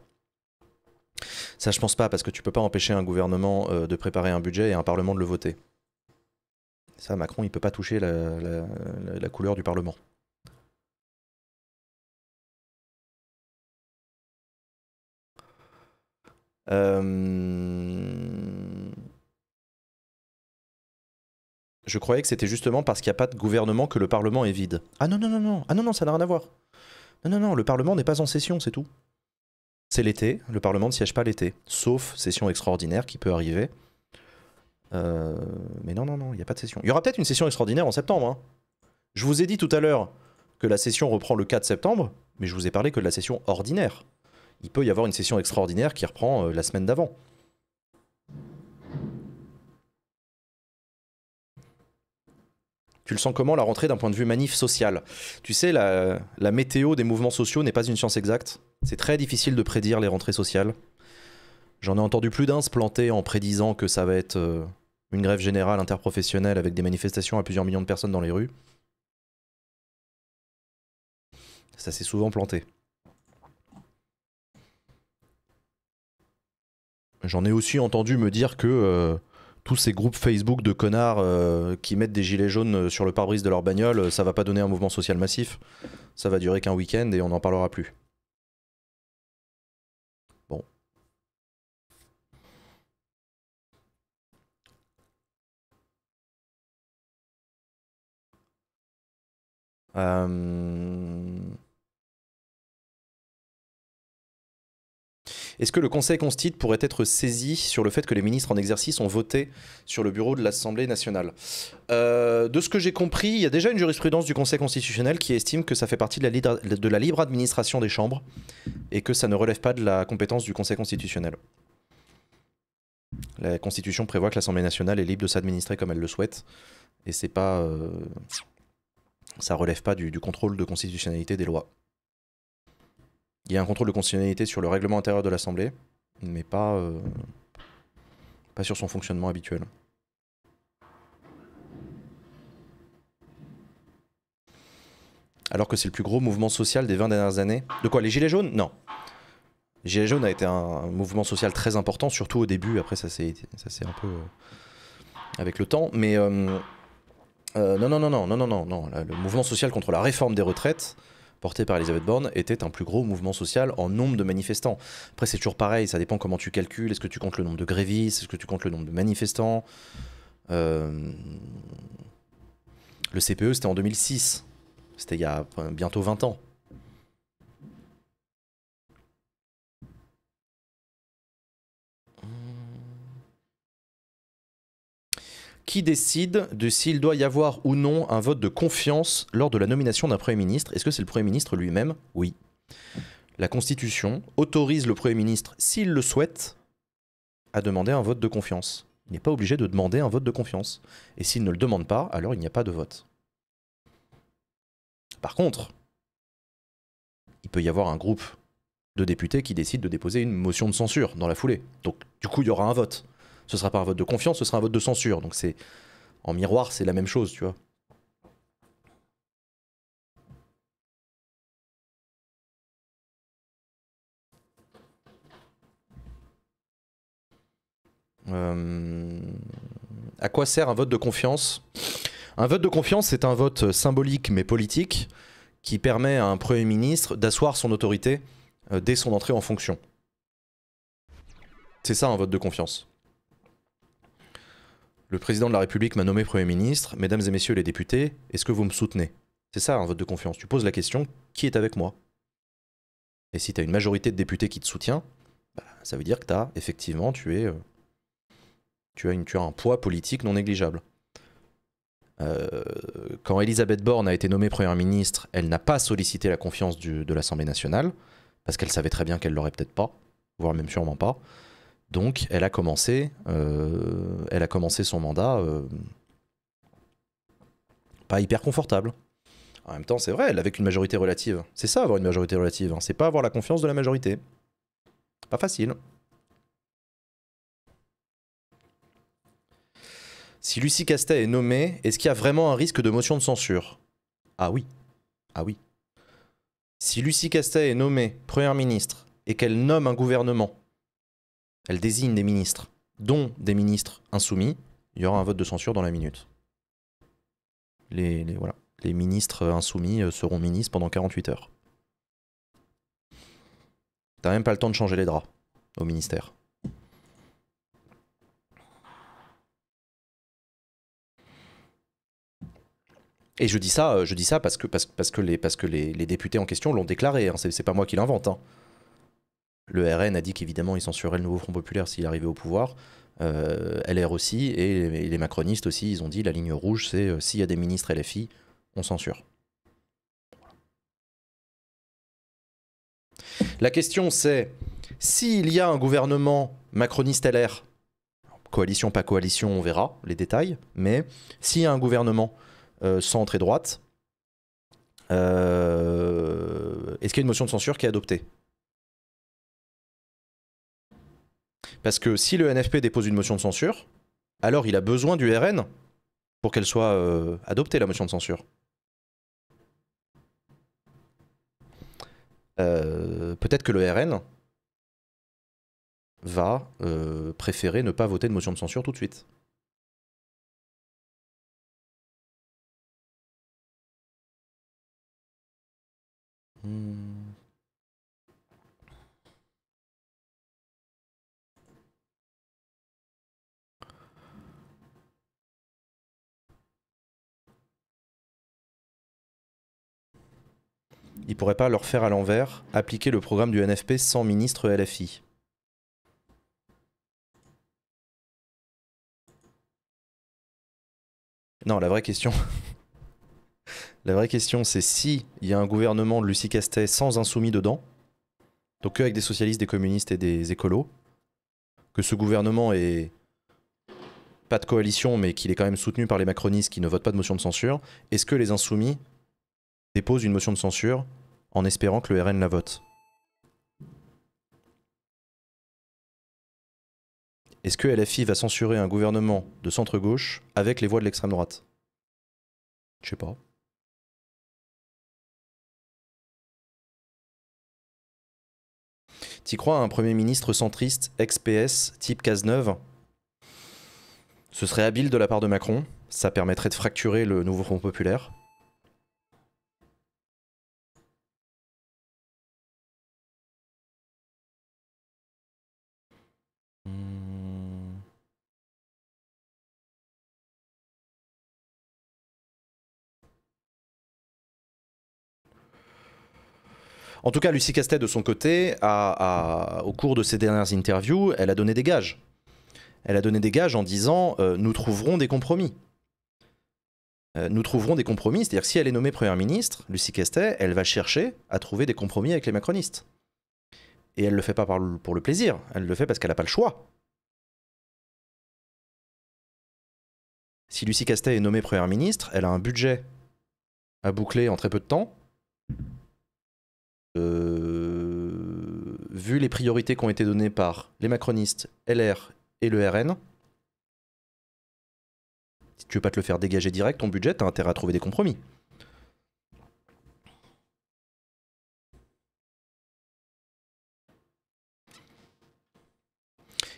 Ça je pense pas parce que tu peux pas empêcher un gouvernement euh, de préparer un budget et un parlement de le voter. Ça, Macron, il peut pas toucher la, couleur du parlement. Euh... Je croyais que c'était justement parce qu'il n'y a pas de gouvernement que le Parlement est vide. Ah non, non, non, non. Ah non, non, ça n'a rien à voir. Non, non, non, le Parlement n'est pas en session, c'est tout. C'est l'été, le Parlement ne siège pas l'été, sauf session extraordinaire qui peut arriver. Euh, mais non, non, non, il n'y a pas de session. Il y aura peut-être une session extraordinaire en septembre. Hein. Je vous ai dit tout à l'heure que la session reprend le 4 septembre, mais je vous ai parlé que de la session ordinaire. Il peut y avoir une session extraordinaire qui reprend euh, la semaine d'avant. Tu le sens comment la rentrée d'un point de vue manif social Tu sais, la, météo des mouvements sociaux n'est pas une science exacte. C'est très difficile de prédire les rentrées sociales. J'en ai entendu plus d'un se planter en prédisant que ça va être euh, une grève générale interprofessionnelle avec des manifestations à plusieurs millions de personnes dans les rues. Ça s'est souvent planté. J'en ai aussi entendu me dire que euh, tous ces groupes Facebook de connards euh, qui mettent des gilets jaunes euh, sur le pare-brise de leur bagnole, euh, ça va pas donner un mouvement social massif. Ça va durer qu'un week-end et on n'en parlera plus. Bon. Est-ce que le Conseil constitue pourrait être saisi sur le fait que les ministres en exercice ont voté sur le bureau de l'Assemblée nationale euh, De ce que j'ai compris, il y a déjà une jurisprudence du Conseil constitutionnel qui estime que ça fait partie de la, libre administration des chambres et que ça ne relève pas de la compétence du Conseil constitutionnel. La Constitution prévoit que l'Assemblée nationale est libre de s'administrer comme elle le souhaite, et c'est pas, euh, ça relève pas du contrôle de constitutionnalité des lois. Il y a un contrôle de constitutionnalité sur le règlement intérieur de l'Assemblée, mais pas, euh, pas sur son fonctionnement habituel. Alors que c'est le plus gros mouvement social des 20 dernières années. De quoi Les Gilets jaunes Non. Les Gilets jaunes a été un mouvement social très important, surtout au début. Après, ça s'est un peu. Euh, avec le temps. Mais. Euh, non, non, non, non, non, non, non. Le mouvement social contre la réforme des retraites, Porté par Elisabeth Borne était un plus gros mouvement social en nombre de manifestants. Après, c'est toujours pareil, ça dépend comment tu calcules. Est-ce que tu comptes le nombre de grévistes Est-ce que tu comptes le nombre de manifestants euh, Le CPE, c'était en 2006. C'était il y a euh, bientôt 20 ans. qui décide de s'il doit y avoir ou non un vote de confiance lors de la nomination d'un Premier ministre. Est-ce que c'est le Premier ministre lui-même Oui. La Constitution autorise le Premier ministre, s'il le souhaite, à demander un vote de confiance. Il n'est pas obligé de demander un vote de confiance. Et s'il ne le demande pas, alors il n'y a pas de vote. Par contre, il peut y avoir un groupe de députés qui décide de déposer une motion de censure dans la foulée. Donc, du coup, il y aura un vote. Ce sera pas un vote de confiance, ce sera un vote de censure. Donc c'est en miroir, c'est la même chose, tu vois. Euh, à quoi sert un vote de confiance Un vote de confiance, c'est un vote symbolique mais politique qui permet à un Premier ministre d'asseoir son autorité euh, dès son entrée en fonction. C'est ça un vote de confiance. Le président de la République m'a nommé Premier ministre, mesdames et messieurs les députés, est-ce que vous me soutenez C'est ça un vote de confiance. Tu poses la question, qui est avec moi Et si tu as une majorité de députés qui te soutient, bah, ça veut dire que tu as effectivement, tu es. Euh, tu, as un poids politique non négligeable euh, quand Elisabeth Borne a été nommée Première ministre, elle n'a pas sollicité la confiance de l'Assemblée nationale, parce qu'elle savait très bien qu'elle l'aurait peut-être pas, voire même sûrement pas. Donc, elle a commencé, euh, elle a commencé son mandat euh, pas hyper confortable. En même temps, c'est vrai, elle avait une majorité relative. C'est ça, avoir une majorité relative. Hein. C'est pas avoir la confiance de la majorité. Pas facile. Si Lucie Castet est nommée, est-ce qu'il y a vraiment un risque de motion de censure Ah oui. Ah oui. Si Lucie Castet est nommée Première ministre et qu'elle nomme un gouvernement elle désigne des ministres, dont des ministres insoumis, il y aura un vote de censure dans la minute. Les, voilà. les ministres insoumis euh, seront ministres pendant 48 heures. T'as même pas le temps de changer les draps au ministère. Et je dis ça, euh, je dis ça parce que, parce, que, les, parce que les, députés en question l'ont déclaré. Hein. C'est pas moi qui l'invente. Hein. Le RN a dit qu'évidemment, il censurait le nouveau Front populaire s'il arrivait au pouvoir. Euh, LR aussi, et les, macronistes aussi, ils ont dit la ligne rouge, c'est euh, s'il y a des ministres LFI, on censure. La question c'est, s'il y a un gouvernement macroniste LR, coalition, pas coalition, on verra les détails, mais s'il y a un gouvernement euh, centre et droite, est-ce qu'il y a une motion de censure qui est adoptée Parce que si le NFP dépose une motion de censure, alors il a besoin du RN pour qu'elle soit euh, adoptée, la motion de censure. Euh, peut-être que le RN va euh, préférer ne pas voter de motion de censure tout de suite. Hmm. Il pourrait pas leur faire à l'envers appliquer le programme du NFP sans ministre LFI. Non, la vraie question. la vraie question, c'est si il y a un gouvernement de Lucie Castet sans insoumis dedans, donc avec des socialistes, des communistes et des écolos, que ce gouvernement est pas de coalition, mais qu'il est quand même soutenu par les macronistes qui ne votent pas de motion de censure, est-ce que les insoumis dépose une motion de censure en espérant que le RN la vote. Est-ce que LFI va censurer un gouvernement de centre-gauche avec les voix de l'extrême droite Je sais pas. T'y crois à un Premier ministre centriste, ex-PS, type Cazeneuve Ce serait habile de la part de Macron, ça permettrait de fracturer le nouveau Front Populaire. Hmm. En tout cas, Lucie Castet, de son côté, a, au cours de ses dernières interviews, elle a donné des gages. Elle a donné des gages en disant euh, Nous trouverons des compromis. Euh, nous trouverons des compromis, c'est-à-dire si elle est nommée Première ministre, Lucie Castet, elle va chercher à trouver des compromis avec les macronistes. Et elle le fait pas pour le plaisir, elle le fait parce qu'elle n'a pas le choix. Si Lucie Castet est nommée Première ministre, elle a un budget à boucler en très peu de temps. Euh, vu les priorités qui ont été données par les macronistes, LR et le RN, si tu veux pas te le faire dégager direct, ton budget, as intérêt à trouver des compromis.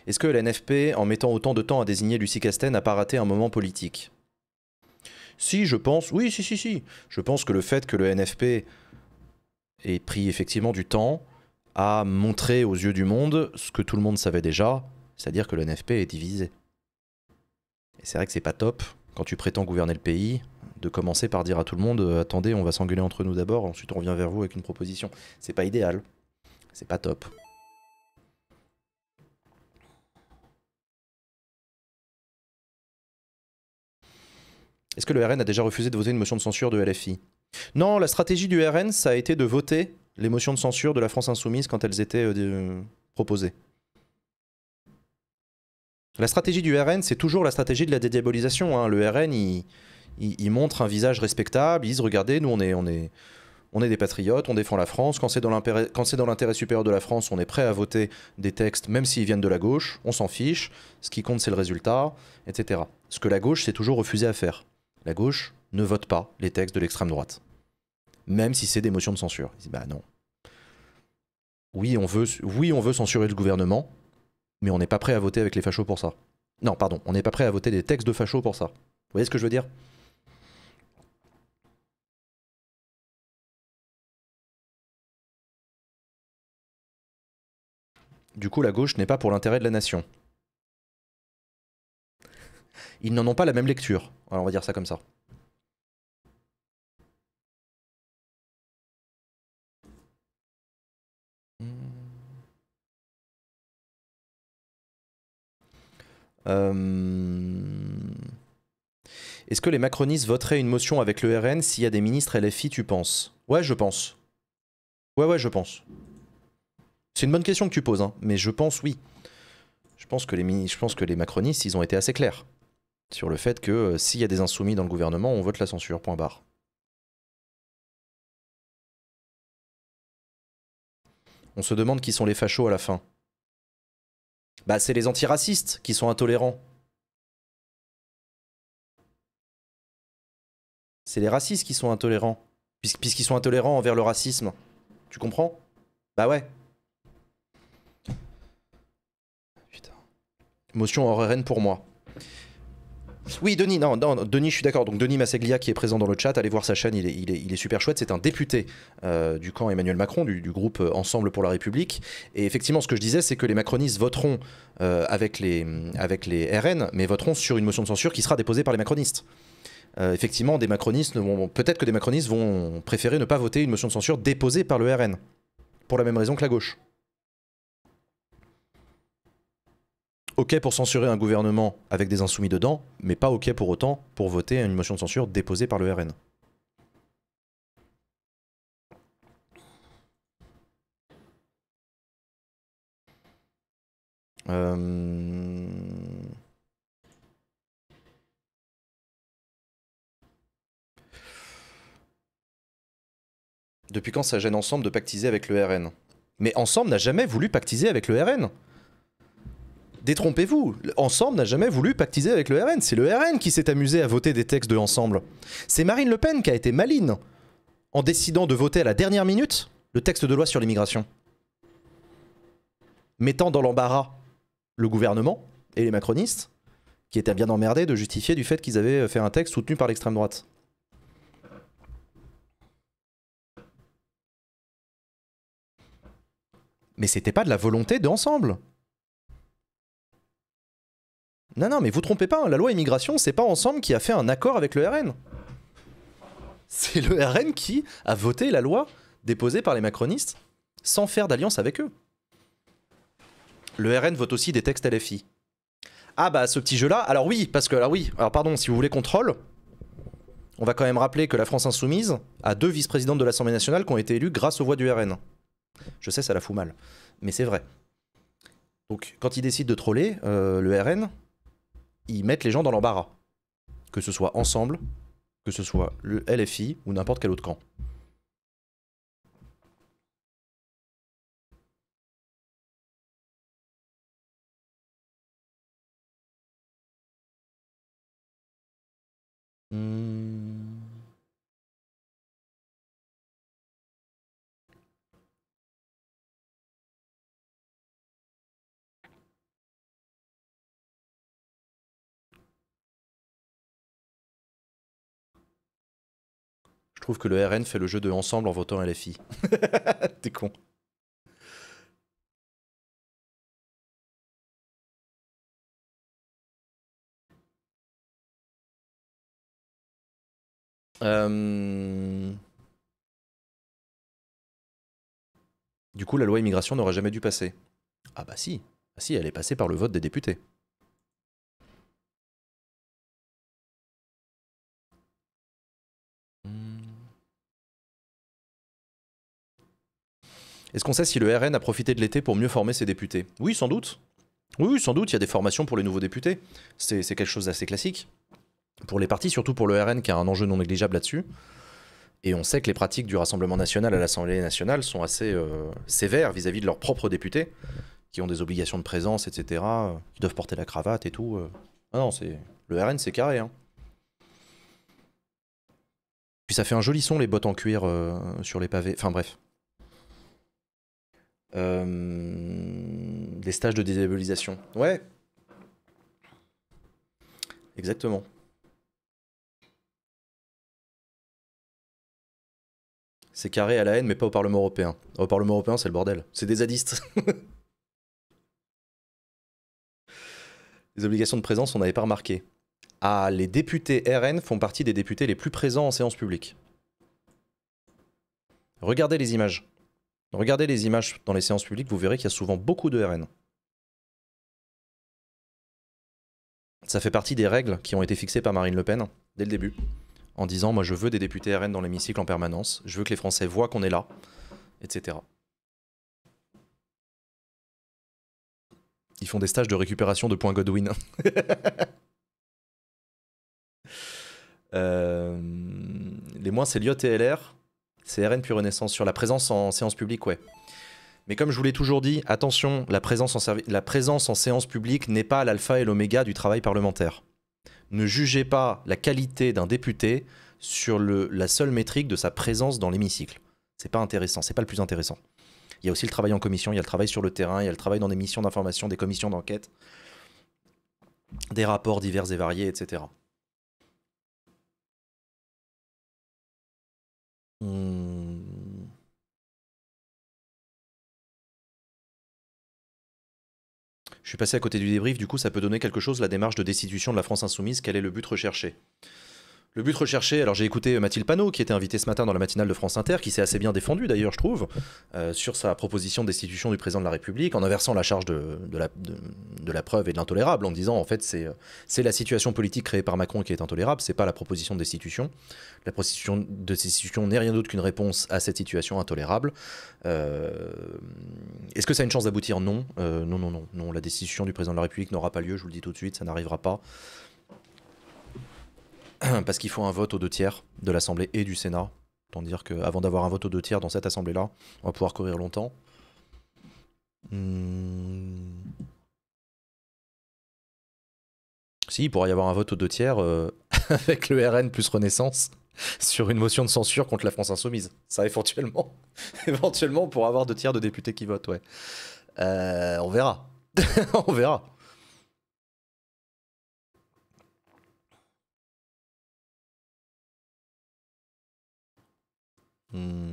Est-ce que l'NFP, en mettant autant de temps à désigner Lucie Casten, n'a pas raté un moment politique Si, je pense. Oui, si, si, si. Je pense que le fait que le NFP ait pris effectivement du temps à montrer aux yeux du monde ce que tout le monde savait déjà, c'est-à-dire que le NFP est divisé. Et c'est vrai que c'est pas top, quand tu prétends gouverner le pays, de commencer par dire à tout le monde euh, attendez, on va s'engueuler entre nous d'abord, ensuite on revient vers vous avec une proposition. C'est pas idéal. C'est pas top. Est-ce que le RN a déjà refusé de voter une motion de censure de LFI Non, la stratégie du RN, ça a été de voter les motions de censure de la France insoumise quand elles étaient euh, proposées. La stratégie du RN, c'est toujours la stratégie de la dédiabolisation. Hein. Le RN, il, montre un visage respectable, ils dit « regardez, nous on est, on est des patriotes, on défend la France, quand c'est dans l'intérêt supérieur de la France, on est prêt à voter des textes, même s'ils viennent de la gauche, on s'en fiche, ce qui compte c'est le résultat, etc. Ce que la gauche s'est toujours refusé à faire la gauche ne vote pas les textes de l'extrême droite. Même si c'est des motions de censure. bah non. Oui on, veut, oui, on veut censurer le gouvernement, mais on n'est pas prêt à voter avec les fachos pour ça. Non, pardon, on n'est pas prêt à voter des textes de fachos pour ça. Vous voyez ce que je veux dire Du coup, la gauche n'est pas pour l'intérêt de la nation ils n'en ont pas la même lecture. Alors on va dire ça comme ça. Hmm. Euh, est-ce que les macronistes voteraient une motion avec le RN s'il y a des ministres LFI, tu penses Ouais, je pense. Ouais, ouais, je pense. C'est une bonne question que tu poses, hein, mais je pense oui. Je pense que les, je pense que les macronistes, ils ont été assez clairs sur le fait que euh, s'il y a des insoumis dans le gouvernement, on vote la censure, point barre. On se demande qui sont les fachos à la fin. Bah c'est les antiracistes qui sont intolérants. C'est les racistes qui sont intolérants. Puisqu'ils sont intolérants envers le racisme. Tu comprends Bah ouais. Putain. Motion hors RN pour moi. Oui, Denis, non, Denis, je suis d'accord. Donc Denis Masseglia qui est présent dans le chat, allez voir sa chaîne, il est, super chouette. C'est un député euh, du camp Emmanuel Macron, du, groupe euh, Ensemble pour la République. Et effectivement, ce que je disais, c'est que les macronistes voteront euh, avec, les, avec les RN, mais voteront sur une motion de censure qui sera déposée par les macronistes. effectivement, des macronistes vont peut-être que des macronistes vont préférer ne pas voter une motion de censure déposée par le RN, pour la même raison que la gauche. OK pour censurer un gouvernement avec des insoumis dedans, mais pas OK pour autant pour voter une motion de censure déposée par le RN. Euh, depuis quand ça gêne ensemble de pactiser avec le RN Mais ensemble n'a jamais voulu pactiser avec le RN. Détrompez-vous, Ensemble n'a jamais voulu pactiser avec le RN. C'est le RN qui s'est amusé à voter des textes de Ensemble. C'est Marine Le Pen qui a été maline en décidant de voter à la dernière minute le texte de loi sur l'immigration. Mettant dans l'embarras le gouvernement et les macronistes, qui étaient bien emmerdés de justifier du fait qu'ils avaient fait un texte soutenu par l'extrême droite. Mais c'était pas de la volonté d'ensemble. Non, non, mais vous trompez pas, hein. la loi immigration, c'est pas Ensemble qui a fait un accord avec le RN. C'est le RN qui a voté la loi déposée par les macronistes sans faire d'alliance avec eux. Le RN vote aussi des textes LFI. Ah bah ce petit jeu-là, alors oui, parce que, alors oui, alors pardon, si vous voulez contrôle, on va quand même rappeler que la France Insoumise a deux vice présidents de l'Assemblée nationale qui ont été élus grâce aux voix du RN. Je sais, ça la fout mal, mais c'est vrai. Donc quand ils décident de troller euh, le RN, ils mettent les gens dans l'embarras. Que ce soit ensemble, que ce soit le LFI ou n'importe quel autre camp. trouve que le RN fait le jeu de ensemble en votant LFI. T'es con. Euh, du coup, la loi immigration n'aura jamais dû passer. Ah bah si, ah si, elle est passée par le vote des députés. Est-ce qu'on sait si le RN a profité de l'été pour mieux former ses députés Oui, sans doute. Oui, sans doute, il y a des formations pour les nouveaux députés. C'est quelque chose d'assez classique. Pour les partis, surtout pour le RN qui a un enjeu non négligeable là-dessus. Et on sait que les pratiques du Rassemblement national à l'Assemblée nationale sont assez euh, sévères vis-à-vis de leurs propres députés, qui ont des obligations de présence, etc., qui doivent porter la cravate et tout. Euh. Ah non, c'est le RN, c'est carré. Hein. Puis ça fait un joli son, les bottes en cuir euh, sur les pavés. Enfin bref. Euh, des stages de désabilisation. Ouais. Exactement. C'est carré à la haine, mais pas au Parlement européen. Au Parlement européen, c'est le bordel. C'est des zadistes. les obligations de présence, on n'avait pas remarqué. Ah, les députés RN font partie des députés les plus présents en séance publique. Regardez les images. Regardez les images dans les séances publiques, vous verrez qu'il y a souvent beaucoup de RN. Ça fait partie des règles qui ont été fixées par Marine Le Pen dès le début, en disant moi je veux des députés RN dans l'hémicycle en permanence, je veux que les Français voient qu'on est là, etc. Ils font des stages de récupération de points Godwin. Euh, les moins c'est Lyot et LR. CRN puis Renaissance, sur la présence en séance publique, ouais. Mais comme je vous l'ai toujours dit, attention, la présence en, séance publique n'est pas l'alpha et l'oméga du travail parlementaire. Ne jugez pas la qualité d'un député sur la seule métrique de sa présence dans l'hémicycle. C'est pas intéressant, c'est pas le plus intéressant. Il y a aussi le travail en commission, il y a le travail sur le terrain, il y a le travail dans des missions d'information, des commissions d'enquête, des rapports divers et variés, etc. Je suis passé à côté du débrief, du coup ça peut donner quelque chose la démarche de destitution de la France insoumise, quel est le but recherché le but recherché, alors j'ai écouté euh, Mathilde Panot, qui était invitée ce matin dans la matinale de France Inter, qui s'est assez bien défendue d'ailleurs, je trouve, euh, sur sa proposition de destitution du président de la République, en inversant la charge de, la, preuve et de l'intolérable, en disant en fait euh, c'est la situation politique créée par Macron qui est intolérable, c'est pas la proposition de destitution. La proposition de destitution n'est rien d'autre qu'une réponse à cette situation intolérable. Est-ce que ça a une chance d'aboutir non. non. Non, non, non, La destitution du président de la République n'aura pas lieu, je vous le dis tout de suite, ça n'arrivera pas. parce qu'il faut un vote aux deux tiers de l'Assemblée et du Sénat. Tant dire qu'avant d'avoir un vote aux deux tiers dans cette Assemblée-là, on va pouvoir courir longtemps. Hmm. Si, il pourrait y avoir un vote aux deux tiers euh, avec le RN plus Renaissance sur une motion de censure contre la France Insoumise. Ça, éventuellement, éventuellement pour avoir deux tiers de députés qui votent, ouais. Euh, on verra. on verra. Hmm.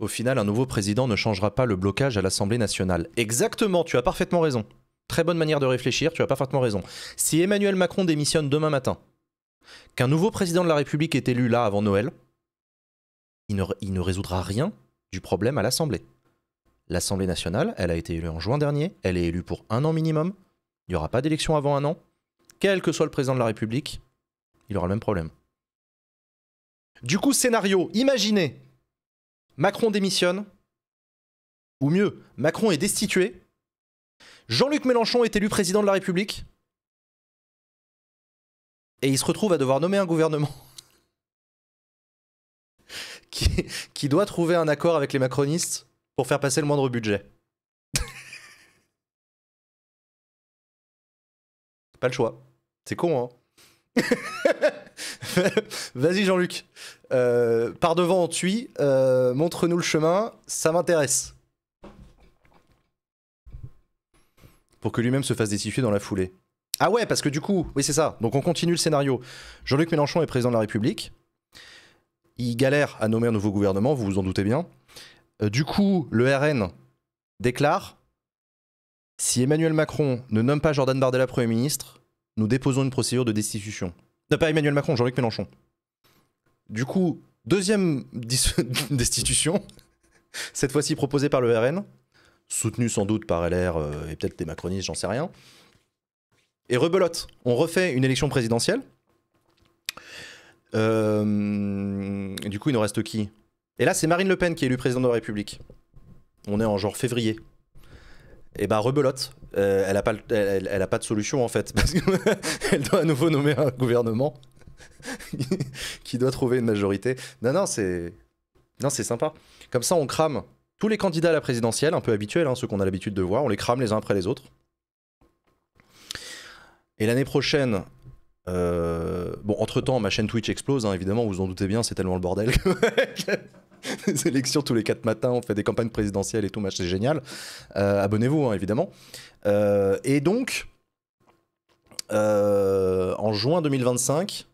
Au final, un nouveau président ne changera pas le blocage à l'Assemblée nationale. Exactement, tu as parfaitement raison. Très bonne manière de réfléchir, tu as parfaitement raison. Si Emmanuel Macron démissionne demain matin, qu'un nouveau président de la République est élu là avant Noël, il ne, il ne résoudra rien du problème à l'Assemblée. L'Assemblée nationale, elle a été élue en juin dernier, elle est élue pour un an minimum, il n'y aura pas d'élection avant un an, quel que soit le président de la République, il aura le même problème. Du coup, scénario, imaginez, Macron démissionne, ou mieux, Macron est destitué, Jean-Luc Mélenchon est élu président de la République, et il se retrouve à devoir nommer un gouvernement qui, doit trouver un accord avec les macronistes pour faire passer le moindre budget. Pas le choix. C'est con, hein Vas-y, Jean-Luc. Euh, par devant, on tue. Euh, montre-nous le chemin. Ça m'intéresse. Pour que lui-même se fasse décifier dans la foulée. Ah ouais, parce que du coup, oui, c'est ça. Donc on continue le scénario. Jean-Luc Mélenchon est président de la République. Il galère à nommer un nouveau gouvernement, vous vous en doutez bien. Euh, du coup, le RN déclare si Emmanuel Macron ne nomme pas Jordan Bardella Premier ministre, nous déposons une procédure de destitution. Non, pas Emmanuel Macron, Jean-Luc Mélenchon. Du coup, deuxième destitution, cette fois-ci proposée par le RN, soutenue sans doute par LR euh, et peut-être des macronistes, j'en sais rien. Et rebelote, on refait une élection présidentielle. Euh, du coup, il nous reste qui Et là, c'est Marine Le Pen qui est élue présidente de la République. On est en genre février et eh ben rebelote. Euh, elle n'a pas, elle, a pas de solution en fait, parce qu'elle doit à nouveau nommer un gouvernement qui doit trouver une majorité. Non, non, c'est non, c'est sympa. Comme ça, on crame tous les candidats à la présidentielle, un peu habituels, hein, ceux qu'on a l'habitude de voir, on les crame les uns après les autres. Et l'année prochaine, euh, bon, entre temps, ma chaîne Twitch explose, hein, évidemment, vous vous en doutez bien, c'est tellement le bordel. Les élections tous les quatre matins, on fait des campagnes présidentielles et tout, c'est génial. Euh, abonnez-vous, hein, évidemment. Euh, et donc, euh, en juin 2025,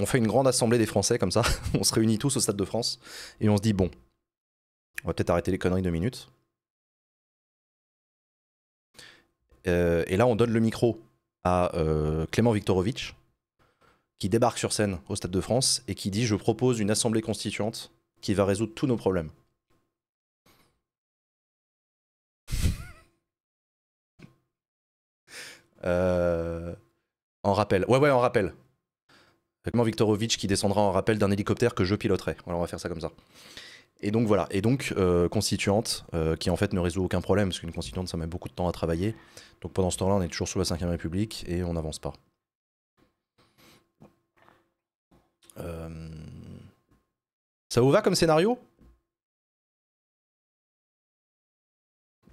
on fait une grande assemblée des Français comme ça, on se réunit tous au Stade de France, et on se dit, bon, on va peut-être arrêter les conneries deux minutes. et là, on donne le micro à Clément Viktorovitch, qui débarque sur scène au Stade de France et qui dit je propose une assemblée constituante qui va résoudre tous nos problèmes. Euh, en rappel. Ouais, ouais, en rappel. Clément Viktorovitch qui descendra en rappel d'un hélicoptère que je piloterai. Alors on va faire ça comme ça. Et donc voilà, et donc euh, constituante, euh, qui en fait ne résout aucun problème, parce qu'une constituante, ça met beaucoup de temps à travailler. Donc pendant ce temps-là, on est toujours sous la 5 République et on n'avance pas. Euh, ça vous va comme scénario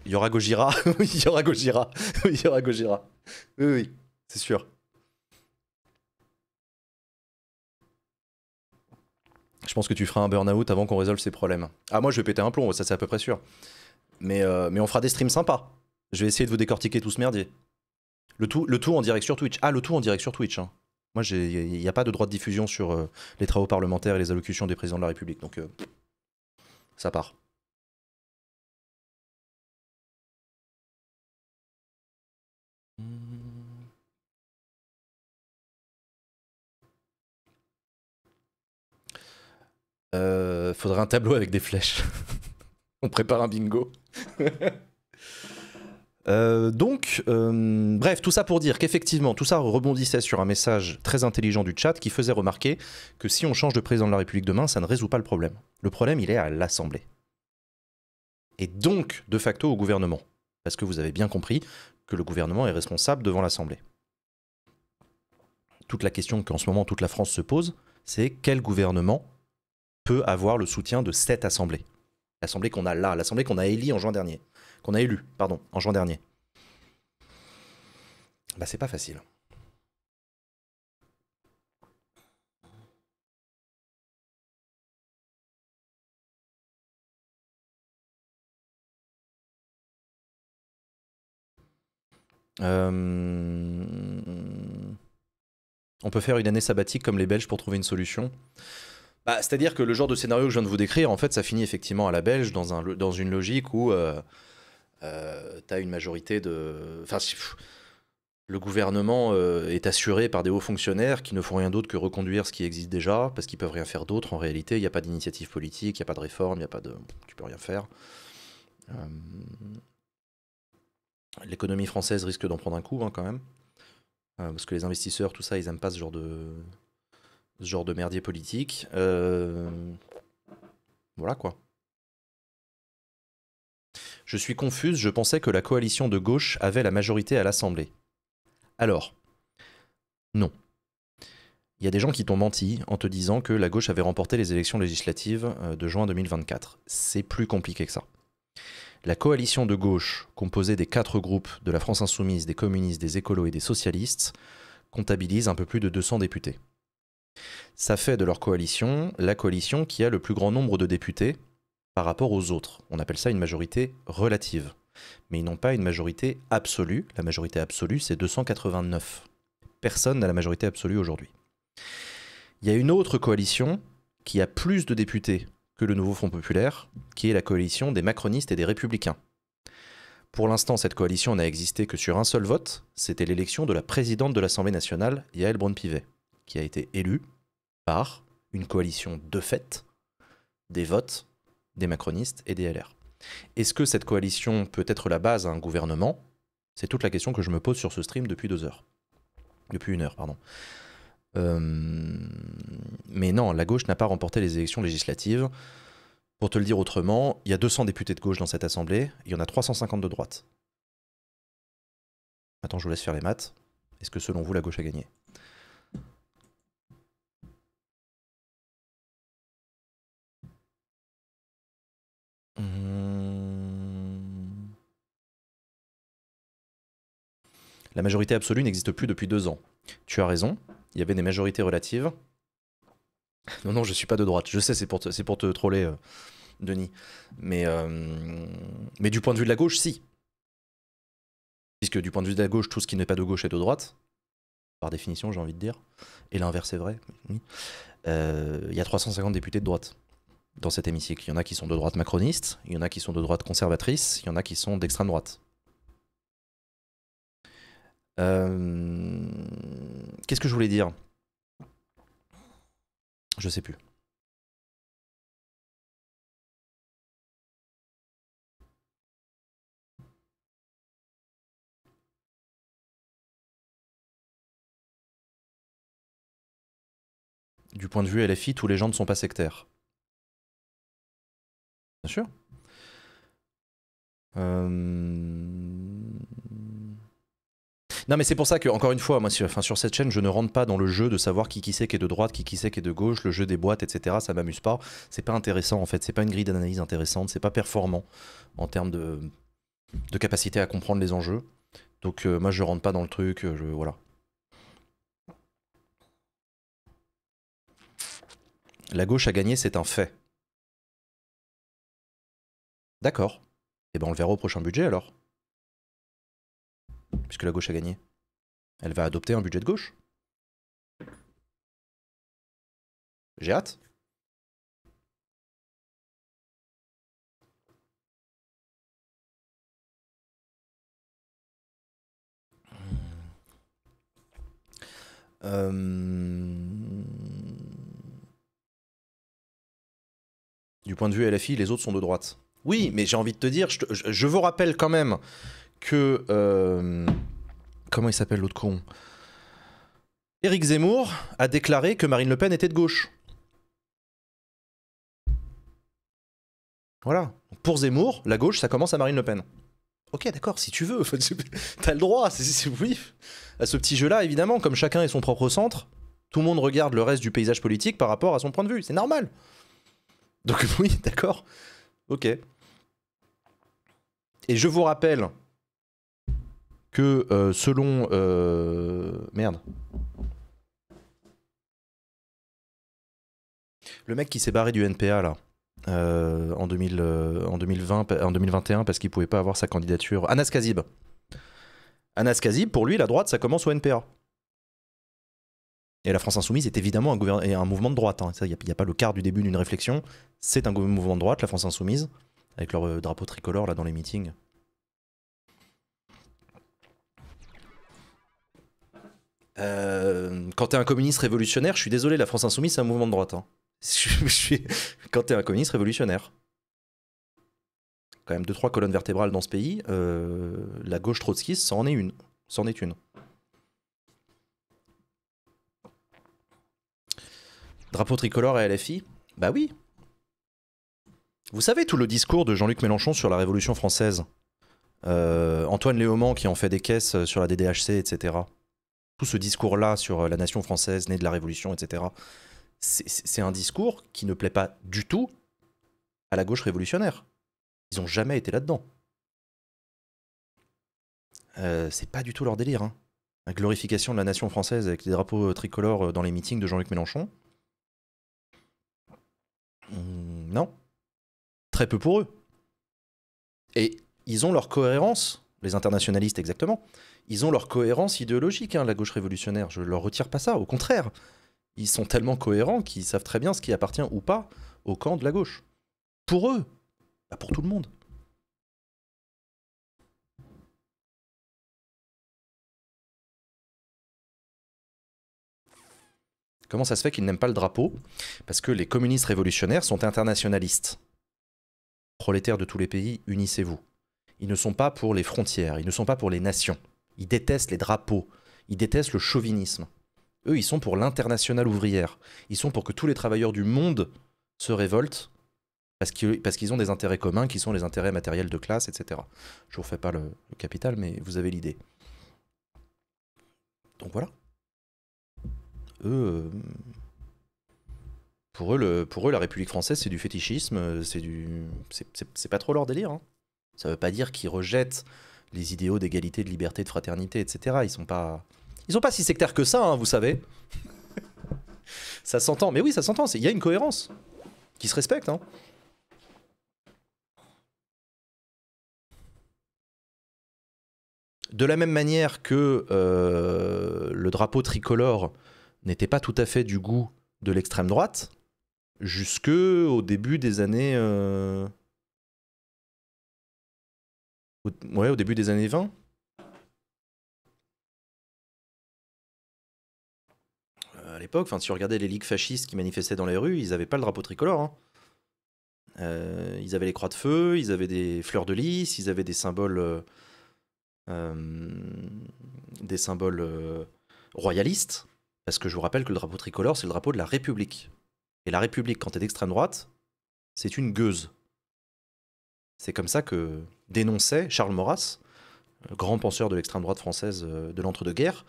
Il y aura Gojira. oui, il y aura Gojira. Oui, il y aura Gojira. Oui, oui, c'est sûr. Je pense que tu feras un burn-out avant qu'on résolve ces problèmes. Ah, moi, je vais péter un plomb, ça, c'est à peu près sûr. Mais, euh, mais on fera des streams sympas. Je vais essayer de vous décortiquer tout ce merdier. Le tout, le tout en direct sur Twitch. Ah, le tout en direct sur Twitch. Hein. Moi, il n'y a pas de droit de diffusion sur euh, les travaux parlementaires et les allocutions des présidents de la République. Donc, euh, ça part. Euh, faudrait un tableau avec des flèches. On prépare un bingo. Euh, donc, euh, bref, tout ça pour dire qu'effectivement, tout ça rebondissait sur un message très intelligent du chat qui faisait remarquer que si on change de président de la République demain, ça ne résout pas le problème. Le problème, il est à l'Assemblée. Et donc, de facto, au gouvernement. Parce que vous avez bien compris que le gouvernement est responsable devant l'Assemblée. Toute la question qu'en ce moment toute la France se pose, c'est quel gouvernement peut avoir le soutien de cette Assemblée L'Assemblée qu'on a là, l'Assemblée qu'on a élue en juin dernier qu'on a élu, pardon, en juin dernier. Bah c'est pas facile. Euh, on peut faire une année sabbatique comme les Belges pour trouver une solution. Bah, c'est-à-dire que le genre de scénario que je viens de vous décrire, en fait, ça finit effectivement à la Belge dans, un, dans une logique où euh, euh, une majorité de. Enfin, le gouvernement euh, est assuré par des hauts fonctionnaires qui ne font rien d'autre que reconduire ce qui existe déjà, parce qu'ils peuvent rien faire d'autre. En réalité, il n'y a pas d'initiative politique, il n'y a pas de réforme, il n'y a pas de. Tu peux rien faire. Euh, l'économie française risque d'en prendre un coup, hein, quand même. Euh, parce que les investisseurs, tout ça, ils n'aiment pas ce genre de. Ce genre de merdier politique. Voilà quoi. Je suis confuse, je pensais que la coalition de gauche avait la majorité à l'Assemblée. Alors, non. Il y a des gens qui t'ont menti en te disant que la gauche avait remporté les élections législatives euh, de juin 2024. C'est plus compliqué que ça. La coalition de gauche, composée des quatre groupes de la France insoumise, des communistes, des écolos et des socialistes, comptabilise un peu plus de 200 députés. Ça fait de leur coalition la coalition qui a le plus grand nombre de députés par rapport aux autres. On appelle ça une majorité relative. Mais ils n'ont pas une majorité absolue. La majorité absolue, c'est 289. Personne n'a la majorité absolue aujourd'hui. Il y a une autre coalition qui a plus de députés que le nouveau Front populaire, qui est la coalition des macronistes et des républicains. Pour l'instant, cette coalition n'a existé que sur un seul vote, c'était l'élection de la présidente de l'Assemblée nationale, Yael Braun-Pivet, qui a été élue par une coalition de fait des votes des macronistes et des LR. Est-ce que cette coalition peut être la base à un gouvernement C'est toute la question que je me pose sur ce stream depuis deux heures. Depuis une heure, pardon. Euh, mais non, la gauche n'a pas remporté les élections législatives. Pour te le dire autrement, il y a 200 députés de gauche dans cette assemblée, il y en a 350 de droite. Attends, je vous laisse faire les maths. Est-ce que selon vous, la gauche a gagné Mmh. La majorité absolue n'existe plus depuis deux ans. Tu as raison, il y avait des majorités relatives. Non, non, je suis pas de droite. Je sais, c'est pour, te, troller, euh, Denis. Mais, euh, mais du point de vue de la gauche, si. Puisque du point de vue de la gauche, tout ce qui n'est pas de gauche est de droite. Par définition, j'ai envie de dire. Et l'inverse est vrai. Euh, il y a 350 députés de droite dans cet hémicycle. Il y en a qui sont de droite macroniste, il y en a qui sont de droite conservatrice, il y en a qui sont d'extrême droite. Euh, qu'est-ce que je voulais dire Je sais plus. Du point de vue LFI, tous les gens ne sont pas sectaires. Bien sûr. Euh, non, mais c'est pour ça que, encore une fois, moi, sur, cette chaîne, je ne rentre pas dans le jeu de savoir qui qui c'est qui est de droite, qui qui c'est qui est de gauche, le jeu des boîtes, etc. Ça m'amuse pas. C'est pas intéressant, en fait. C'est pas une grille d'analyse intéressante. C'est pas performant en termes de, de, capacité à comprendre les enjeux. Donc, euh, moi, je rentre pas dans le truc. Euh, je, voilà. La gauche a gagné, c'est un fait. D'accord. Et eh ben on le verra au prochain budget alors. Puisque la gauche a gagné. Elle va adopter un budget de gauche. J'ai hâte. Euh, du point de vue LFI, les autres sont de droite. Oui, mais j'ai envie de te dire, je, vous rappelle quand même que. Euh, comment il s'appelle l'autre con Éric Zemmour a déclaré que Marine Le Pen était de gauche. Voilà. Pour Zemmour, la gauche, ça commence à Marine Le Pen. Ok, d'accord, si tu veux, t'as le droit, oui, à ce petit jeu-là, évidemment, comme chacun est son propre centre, tout le monde regarde le reste du paysage politique par rapport à son point de vue, c'est normal. Donc oui, d'accord, ok. Et je vous rappelle que euh, selon... Euh, merde. Le mec qui s'est barré du NPA là. Euh, en, 2020, en 2021 parce qu'il pouvait pas avoir sa candidature. Anas Kazib. Anas Kazib, pour lui, la droite, ça commence au NPA. Et la France Insoumise est évidemment un, mouvement de droite. Hein. Il n'y a, pas le quart du début d'une réflexion. C'est un mouvement de droite, la France Insoumise avec leur euh, drapeau tricolore là dans les meetings. Euh, quand t'es un communiste révolutionnaire, je suis désolé, la France Insoumise, c'est un mouvement de droite. Hein. Quand t'es un communiste révolutionnaire, quand même deux, trois colonnes vertébrales dans ce pays, euh, la gauche trotskiste, ça en est une. Ça en est une. Drapeau tricolore et LFI Bah oui, vous savez tout le discours de Jean-Luc Mélenchon sur la Révolution française euh, Antoine Léaumont qui en fait des caisses sur la DDHC, etc. Tout ce discours-là sur euh, la nation française née de la Révolution, etc. C'est un discours qui ne plaît pas du tout à la gauche révolutionnaire. Ils n'ont jamais été là-dedans. Euh, c'est pas du tout leur délire. Hein. La glorification de la nation française avec les drapeaux tricolores dans les meetings de Jean-Luc Mélenchon. Hmm, non peu pour eux. Et ils ont leur cohérence, les internationalistes exactement, ils ont leur cohérence idéologique, hein, la gauche révolutionnaire. Je leur retire pas ça, au contraire. Ils sont tellement cohérents qu'ils savent très bien ce qui appartient ou pas au camp de la gauche. Pour eux, bah pour tout le monde. Comment ça se fait qu'ils n'aiment pas le drapeau Parce que les communistes révolutionnaires sont internationalistes. Prolétaires de tous les pays, unissez-vous. Ils ne sont pas pour les frontières, ils ne sont pas pour les nations. Ils détestent les drapeaux, ils détestent le chauvinisme. Eux, ils sont pour l'internationale ouvrière. Ils sont pour que tous les travailleurs du monde se révoltent parce qu'ils ont des intérêts communs qui sont les intérêts matériels de classe, etc. Je vous refais pas le, le capital, mais vous avez l'idée. Donc voilà. Eux, euh, pour eux, la République française, c'est du fétichisme, euh, c'est pas trop leur délire. Hein. Ça veut pas dire qu'ils rejettent les idéaux d'égalité, de liberté, de fraternité, etc. Ils sont pas, ils sont pas si sectaires que ça, hein, vous savez. ça s'entend, mais oui, ça s'entend. Il y a une cohérence qui se respecte. Hein. De la même manière que euh, le drapeau tricolore n'était pas tout à fait du goût de l'extrême droite, jusque au début des années. Euh, ouais, au début des années 20. Euh, à l'époque, enfin, si tu regardait les ligues fascistes qui manifestaient dans les rues, ils n'avaient pas le drapeau tricolore. Hein. Euh, ils avaient les croix de feu, ils avaient des fleurs de lys, ils avaient des symboles, des symboles royalistes. Parce que je vous rappelle que le drapeau tricolore, c'est le drapeau de la République. Et la République, quand est d'extrême droite, c'est une gueuse. C'est comme ça que dénonçait Charles Maurras, euh, grand penseur de l'extrême droite française euh, de l'entre-deux-guerres,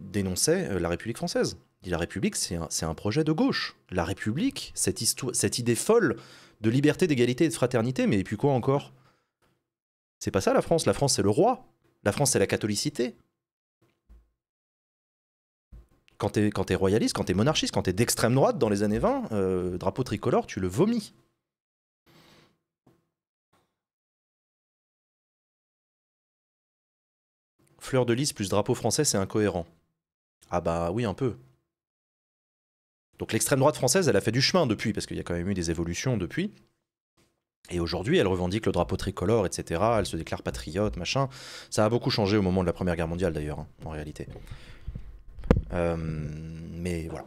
dénonçait euh, la République française. dit la République, c'est un, projet de gauche. La République, cette, cette idée folle de liberté, d'égalité et de fraternité, mais et puis quoi encore C'est pas ça la France. La France, c'est le roi. La France, c'est la catholicité quand t'es es royaliste, quand t'es monarchiste, quand t'es d'extrême droite dans les années 20, euh, drapeau tricolore, tu le vomis. Fleur de lys plus drapeau français, c'est incohérent. Ah bah oui, un peu. Donc l'extrême droite française, elle a fait du chemin depuis, parce qu'il y a quand même eu des évolutions depuis. Et aujourd'hui, elle revendique le drapeau tricolore, etc. Elle se déclare patriote, machin. Ça a beaucoup changé au moment de la Première Guerre mondiale, d'ailleurs, hein, en réalité. Euh, mais voilà.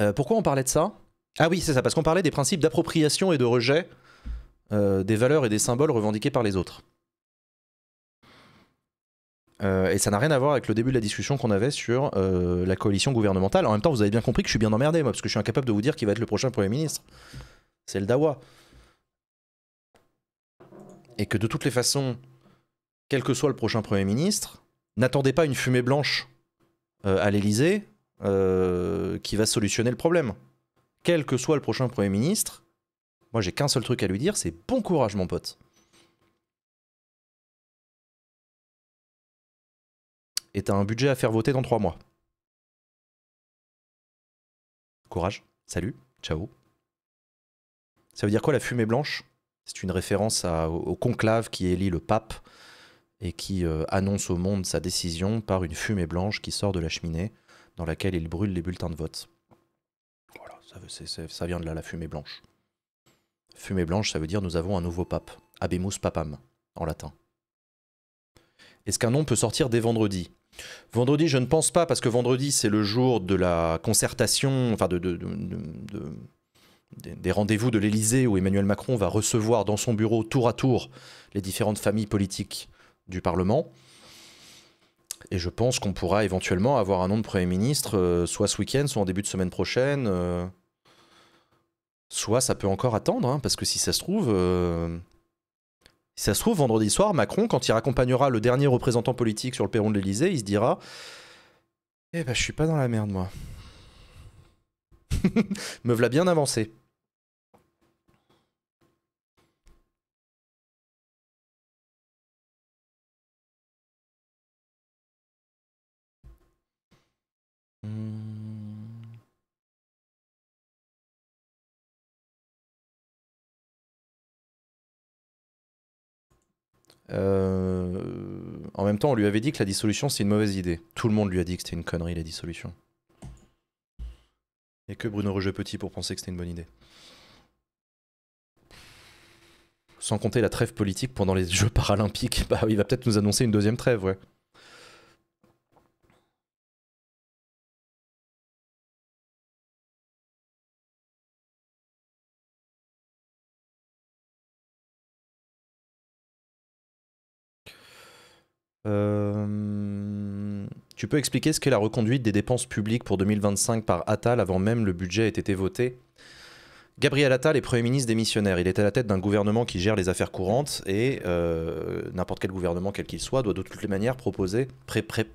Euh, pourquoi on parlait de ça Ah oui, c'est ça, parce qu'on parlait des principes d'appropriation et de rejet euh, des valeurs et des symboles revendiqués par les autres. et ça n'a rien à voir avec le début de la discussion qu'on avait sur la coalition gouvernementale. En même temps, vous avez bien compris que je suis bien emmerdé, moi, parce que je suis incapable de vous dire qui va être le prochain Premier ministre. C'est le Dawa. Et que de toutes les façons, quel que soit le prochain Premier ministre, n'attendez pas une fumée blanche euh, à l'Élysée euh, qui va solutionner le problème. Quel que soit le prochain Premier ministre, moi j'ai qu'un seul truc à lui dire, c'est bon courage mon pote. Et t'as un budget à faire voter dans trois mois. Courage, salut, ciao. Ça veut dire quoi la fumée blanche C'est une référence au conclave qui élit le pape et qui euh, annonce au monde sa décision par une fumée blanche qui sort de la cheminée dans laquelle il brûle les bulletins de vote. Voilà, ça, vient de là, la fumée blanche. Fumée blanche, ça veut dire nous avons un nouveau pape, Abemus Papam, en latin. Est-ce qu'un nom peut sortir dès vendredi Vendredi, je ne pense pas, parce que vendredi, c'est le jour de la concertation, enfin de, des rendez-vous de l'Élysée où Emmanuel Macron va recevoir dans son bureau tour à tour les différentes familles politiques du Parlement. Et je pense qu'on pourra éventuellement avoir un nom de Premier ministre, euh, soit ce week-end, soit en début de semaine prochaine. Euh, soit ça peut encore attendre, hein, parce que si ça se trouve... Euh, ça se trouve, vendredi soir, Macron, quand il raccompagnera le dernier représentant politique sur le perron de l'Elysée, il se dira « Eh ben, je suis pas dans la merde, moi. Me v'là bien avancé. » Hmm. Euh, en même temps, on lui avait dit que la dissolution, c'est une mauvaise idée. Tout le monde lui a dit que c'était une connerie, la dissolution. Et que Bruno Roger Petit pour penser que c'était une bonne idée. Sans compter la trêve politique pendant les Jeux paralympiques, bah, il va peut-être nous annoncer une deuxième trêve, ouais. Euh, tu peux expliquer ce qu'est la reconduite des dépenses publiques pour 2025 par Attal avant même le budget ait été voté Gabriel Attal est Premier ministre démissionnaire. Il est à la tête d'un gouvernement qui gère les affaires courantes et euh, n'importe quel gouvernement, quel qu'il soit, doit de toutes les manières proposer,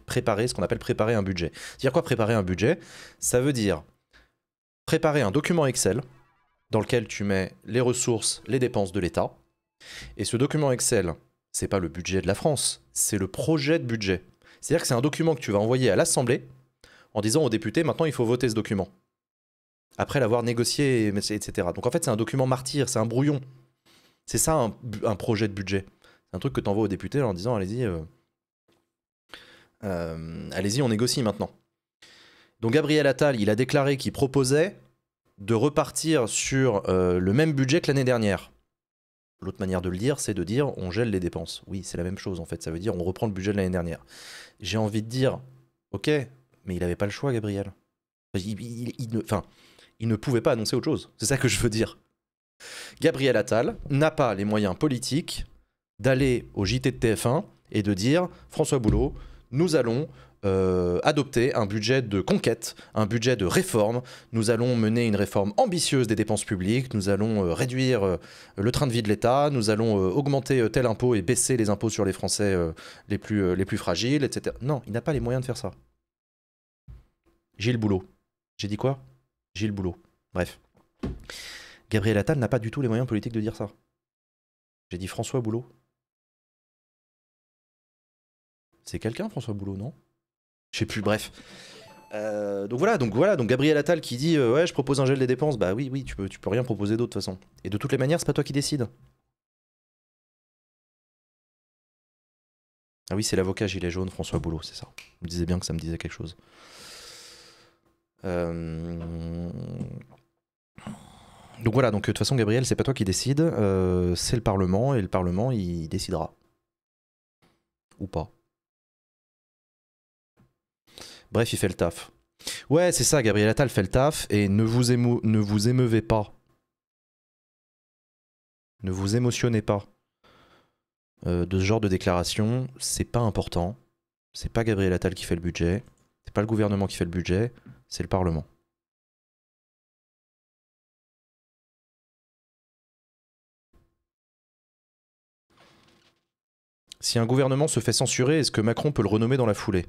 préparer ce qu'on appelle préparer un budget. C'est-à-dire quoi préparer un budget Ça veut dire préparer un document Excel dans lequel tu mets les ressources, les dépenses de l'État. Et ce document Excel, c'est pas le budget de la France, c'est le projet de budget. C'est-à-dire que c'est un document que tu vas envoyer à l'Assemblée en disant aux députés maintenant il faut voter ce document. Après l'avoir négocié, etc. Donc en fait, c'est un document martyr, c'est un brouillon. C'est ça un, projet de budget. C'est un truc que tu envoies aux députés en disant allez-y, euh, euh, allez-y, on négocie maintenant. Donc Gabriel Attal, il a déclaré qu'il proposait de repartir sur euh, le même budget que l'année dernière. L'autre manière de le dire, c'est de dire on gèle les dépenses. Oui, c'est la même chose en fait. Ça veut dire on reprend le budget de l'année dernière. J'ai envie de dire ok, mais il n'avait pas le choix, Gabriel. Il, enfin, il ne pouvait pas annoncer autre chose. C'est ça que je veux dire. Gabriel Attal n'a pas les moyens politiques d'aller au JT de TF1 et de dire François Boulot, nous allons euh, adopter un budget de conquête, un budget de réforme. Nous allons mener une réforme ambitieuse des dépenses publiques, nous allons euh, réduire euh, le train de vie de l'État, nous allons augmenter tel impôt et baisser les impôts sur les Français les, plus, les plus fragiles, etc. Non, il n'a pas les moyens de faire ça. Gilles Boulot. J'ai dit quoi Gilles Boulot. Bref. Gabriel Attal n'a pas du tout les moyens politiques de dire ça. J'ai dit François Boulot. C'est quelqu'un, François Boulot, non je sais plus, bref. Euh, donc voilà, donc voilà, donc Gabriel Attal qui dit euh, ouais je propose un gel des dépenses, bah oui oui tu peux, tu peux rien proposer d'autre de toute façon. Et de toutes les manières c'est pas toi qui décides. Ah oui c'est l'avocat gilet jaune François Boulot c'est ça. Je me disais bien que ça me disait quelque chose. Euh, donc voilà, donc de toute façon Gabriel c'est pas toi qui décide, c'est le Parlement et le Parlement il décidera. Ou pas. Bref, il fait le taf. Ouais, c'est ça, Gabriel Attal fait le taf et ne vous, émeuvez pas. Ne vous émotionnez pas euh, de ce genre de déclaration. C'est pas important. C'est pas Gabriel Attal qui fait le budget. C'est pas le gouvernement qui fait le budget. C'est le Parlement. Si un gouvernement se fait censurer, est-ce que Macron peut le renommer dans la foulée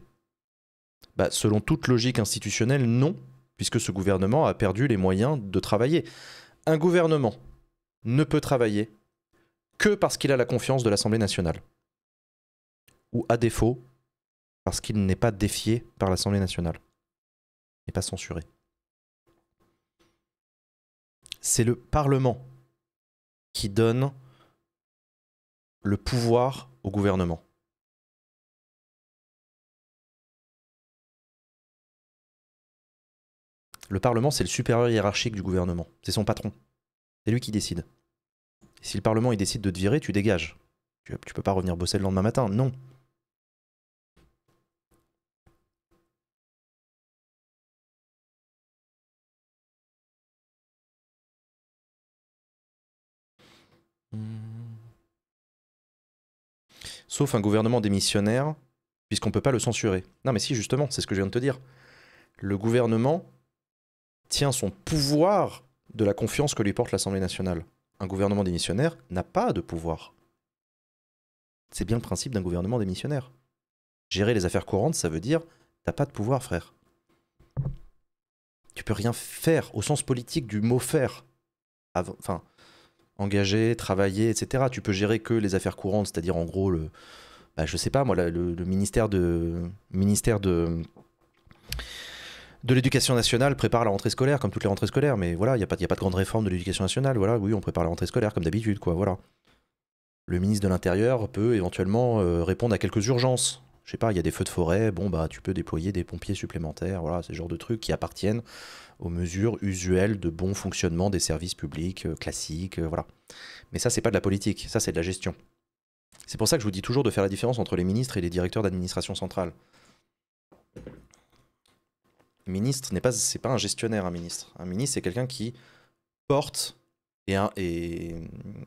bah, selon toute logique institutionnelle, non, puisque ce gouvernement a perdu les moyens de travailler. Un gouvernement ne peut travailler que parce qu'il a la confiance de l'Assemblée nationale. Ou à défaut, parce qu'il n'est pas défié par l'Assemblée nationale. et n'est pas censuré. C'est le Parlement qui donne le pouvoir au gouvernement. Le Parlement, c'est le supérieur hiérarchique du gouvernement. C'est son patron. C'est lui qui décide. Si le Parlement il décide de te virer, tu dégages. Tu, ne peux pas revenir bosser le lendemain matin. Non. Sauf un gouvernement démissionnaire, puisqu'on ne peut pas le censurer. Non mais si, justement, c'est ce que je viens de te dire. Le gouvernement, tient son pouvoir de la confiance que lui porte l'Assemblée nationale. Un gouvernement démissionnaire n'a pas de pouvoir. C'est bien le principe d'un gouvernement démissionnaire. Gérer les affaires courantes, ça veut dire t'as pas de pouvoir, frère. Tu peux rien faire au sens politique du mot faire. Enfin, engager, travailler, etc. Tu peux gérer que les affaires courantes, c'est-à-dire en gros le, bah, je sais pas moi, le, le ministère de ministère de de l'éducation nationale prépare la rentrée scolaire, comme toutes les rentrées scolaires, mais voilà, il n'y a, pas, y a pas de grande réforme de l'éducation nationale, voilà, oui, on prépare la rentrée scolaire, comme d'habitude, quoi, voilà. Le ministre de l'Intérieur peut éventuellement euh, répondre à quelques urgences. Je sais pas, il y a des feux de forêt, bon, bah, tu peux déployer des pompiers supplémentaires, voilà, ce genre de trucs qui appartiennent aux mesures usuelles de bon fonctionnement des services publics euh, classiques, euh, voilà. Mais ça, c'est pas de la politique, ça, c'est de la gestion. C'est pour ça que je vous dis toujours de faire la différence entre les ministres et les directeurs d'administration centrale ministre n'est pas, c'est pas un gestionnaire, un ministre. Un ministre, c'est quelqu'un qui porte et,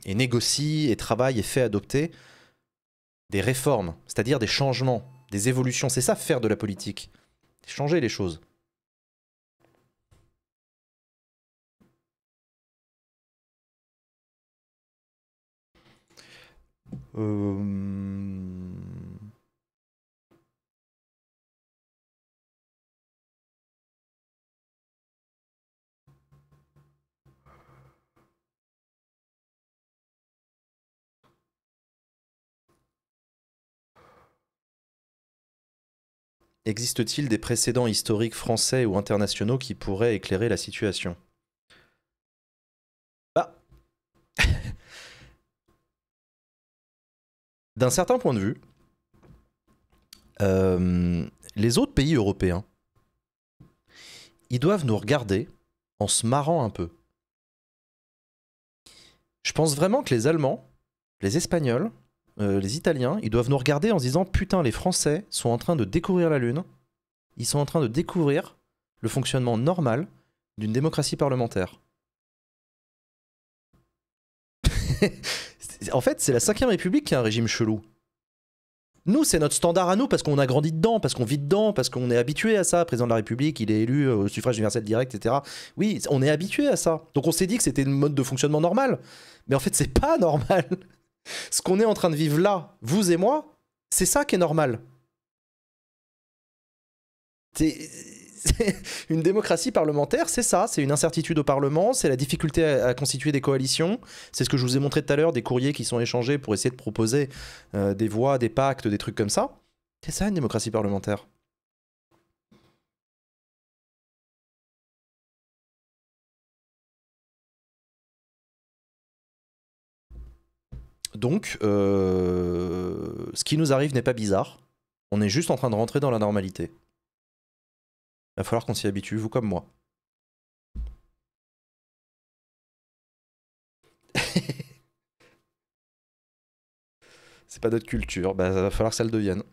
négocie et travaille et fait adopter des réformes, c'est-à-dire des changements, des évolutions. C'est ça faire de la politique, changer les choses. Euh... Existe-t-il des précédents historiques français ou internationaux qui pourraient éclairer la situation bah. D'un certain point de vue, euh, les autres pays européens, ils doivent nous regarder en se marrant un peu. Je pense vraiment que les Allemands, les Espagnols, euh, les Italiens, ils doivent nous regarder en se disant putain, les Français sont en train de découvrir la Lune, ils sont en train de découvrir le fonctionnement normal d'une démocratie parlementaire. en fait, c'est la 5 République qui a un régime chelou. Nous, c'est notre standard à nous parce qu'on a grandi dedans, parce qu'on vit dedans, parce qu'on est habitué à ça. Président de la République, il est élu euh, au suffrage universel direct, etc. Oui, on est habitué à ça. Donc on s'est dit que c'était un mode de fonctionnement normal. Mais en fait, c'est pas normal. Ce qu'on est en train de vivre là, vous et moi, c'est ça qui est normal. une démocratie parlementaire, c'est ça, c'est une incertitude au Parlement, c'est la difficulté à, constituer des coalitions, c'est ce que je vous ai montré tout à l'heure, des courriers qui sont échangés pour essayer de proposer euh, des voies, des pactes, des trucs comme ça. C'est ça une démocratie parlementaire. Donc, euh, ce qui nous arrive n'est pas bizarre. On est juste en train de rentrer dans la normalité. Il va falloir qu'on s'y habitue, vous comme moi. c'est pas notre culture, bah, va falloir que ça le devienne.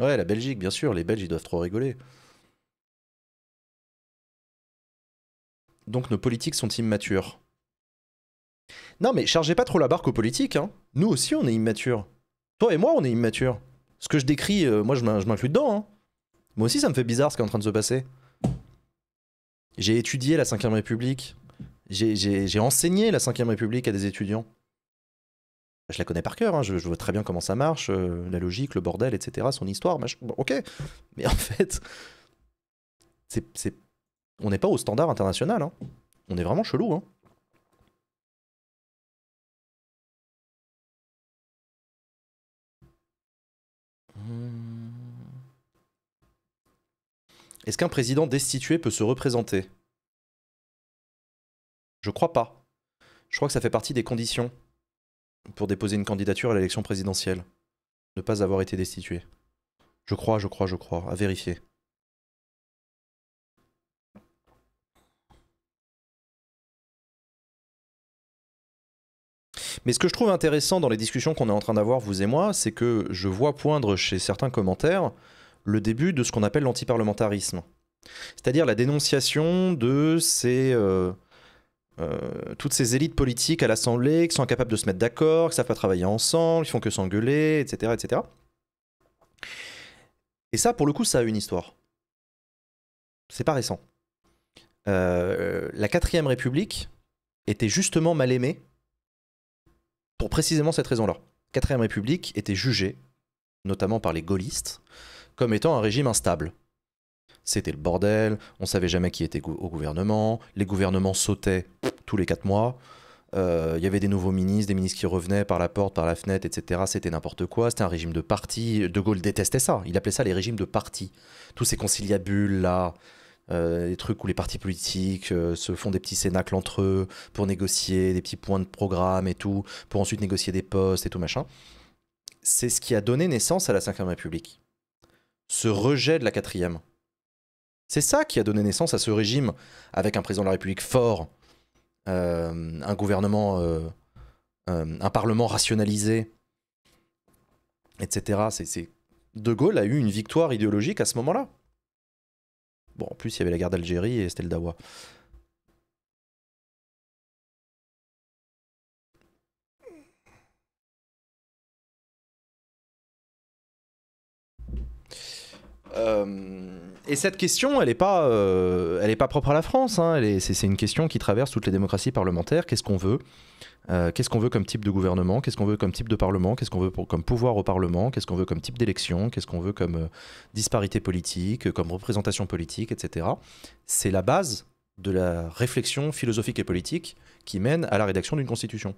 Ouais, la Belgique, bien sûr, les Belges ils doivent trop rigoler. donc nos politiques sont immatures. Non mais chargez pas trop la barque aux politiques, hein. nous aussi on est immatures. Toi et moi on est immatures. Ce que je décris, euh, moi je m'inclus dedans. Hein. Moi aussi ça me fait bizarre ce qui est en train de se passer. J'ai étudié la 5 République. J'ai enseigné la 5 République à des étudiants. Je la connais par cœur, hein. je, vois très bien comment ça marche, euh, la logique, le bordel, etc., son histoire, ok. Mais en fait, c'est on n'est pas au standard international. Hein. On est vraiment chelou. Hein. Est-ce qu'un président destitué peut se représenter Je crois pas. Je crois que ça fait partie des conditions pour déposer une candidature à l'élection présidentielle. Ne pas avoir été destitué. Je crois, je crois, je crois. À vérifier. Mais ce que je trouve intéressant dans les discussions qu'on est en train d'avoir, vous et moi, c'est que je vois poindre chez certains commentaires le début de ce qu'on appelle l'antiparlementarisme. C'est-à-dire la dénonciation de ces... Euh, euh, toutes ces élites politiques à l'Assemblée qui sont incapables de se mettre d'accord, qui savent pas travailler ensemble, qui font que s'engueuler, etc., etc. Et ça, pour le coup, ça a une histoire. C'est pas récent. Euh, la quatrième République était justement mal aimée pour précisément cette raison-là. Quatrième République était jugée, notamment par les gaullistes, comme étant un régime instable. C'était le bordel, on ne savait jamais qui était au gouvernement, les gouvernements sautaient tous les quatre mois, euh, il y avait des nouveaux ministres, des ministres qui revenaient par la porte, par la fenêtre, etc. C'était n'importe quoi. C'était un régime de parti. De Gaulle détestait ça. Il appelait ça les régimes de parti. Tous ces conciliabules là, euh, des trucs où les partis politiques euh, se font des petits cénacles entre eux pour négocier des petits points de programme et tout, pour ensuite négocier des postes et tout machin. C'est ce qui a donné naissance à la 5 République. Ce rejet de la 4 C'est ça qui a donné naissance à ce régime, avec un président de la République fort, euh, un gouvernement, un parlement rationalisé, etc. De Gaulle a eu une victoire idéologique à ce moment-là. Bon, en plus, il y avait la guerre d'Algérie et c'était le Dawa. Euh, et cette question, elle n'est euh, pas, propre à la France. Hein. C'est une question qui traverse toutes les démocraties parlementaires. Qu'est-ce qu'on veut euh, qu'est-ce qu'on veut comme type de gouvernement, qu'est-ce qu'on veut comme type de parlement, qu'est-ce qu'on veut comme pouvoir au parlement, qu'est-ce qu'on veut comme type d'élection, qu'est-ce qu'on veut comme euh, disparité politique, euh, comme représentation politique, etc. C'est la base de la réflexion philosophique et politique qui mène à la rédaction d'une constitution.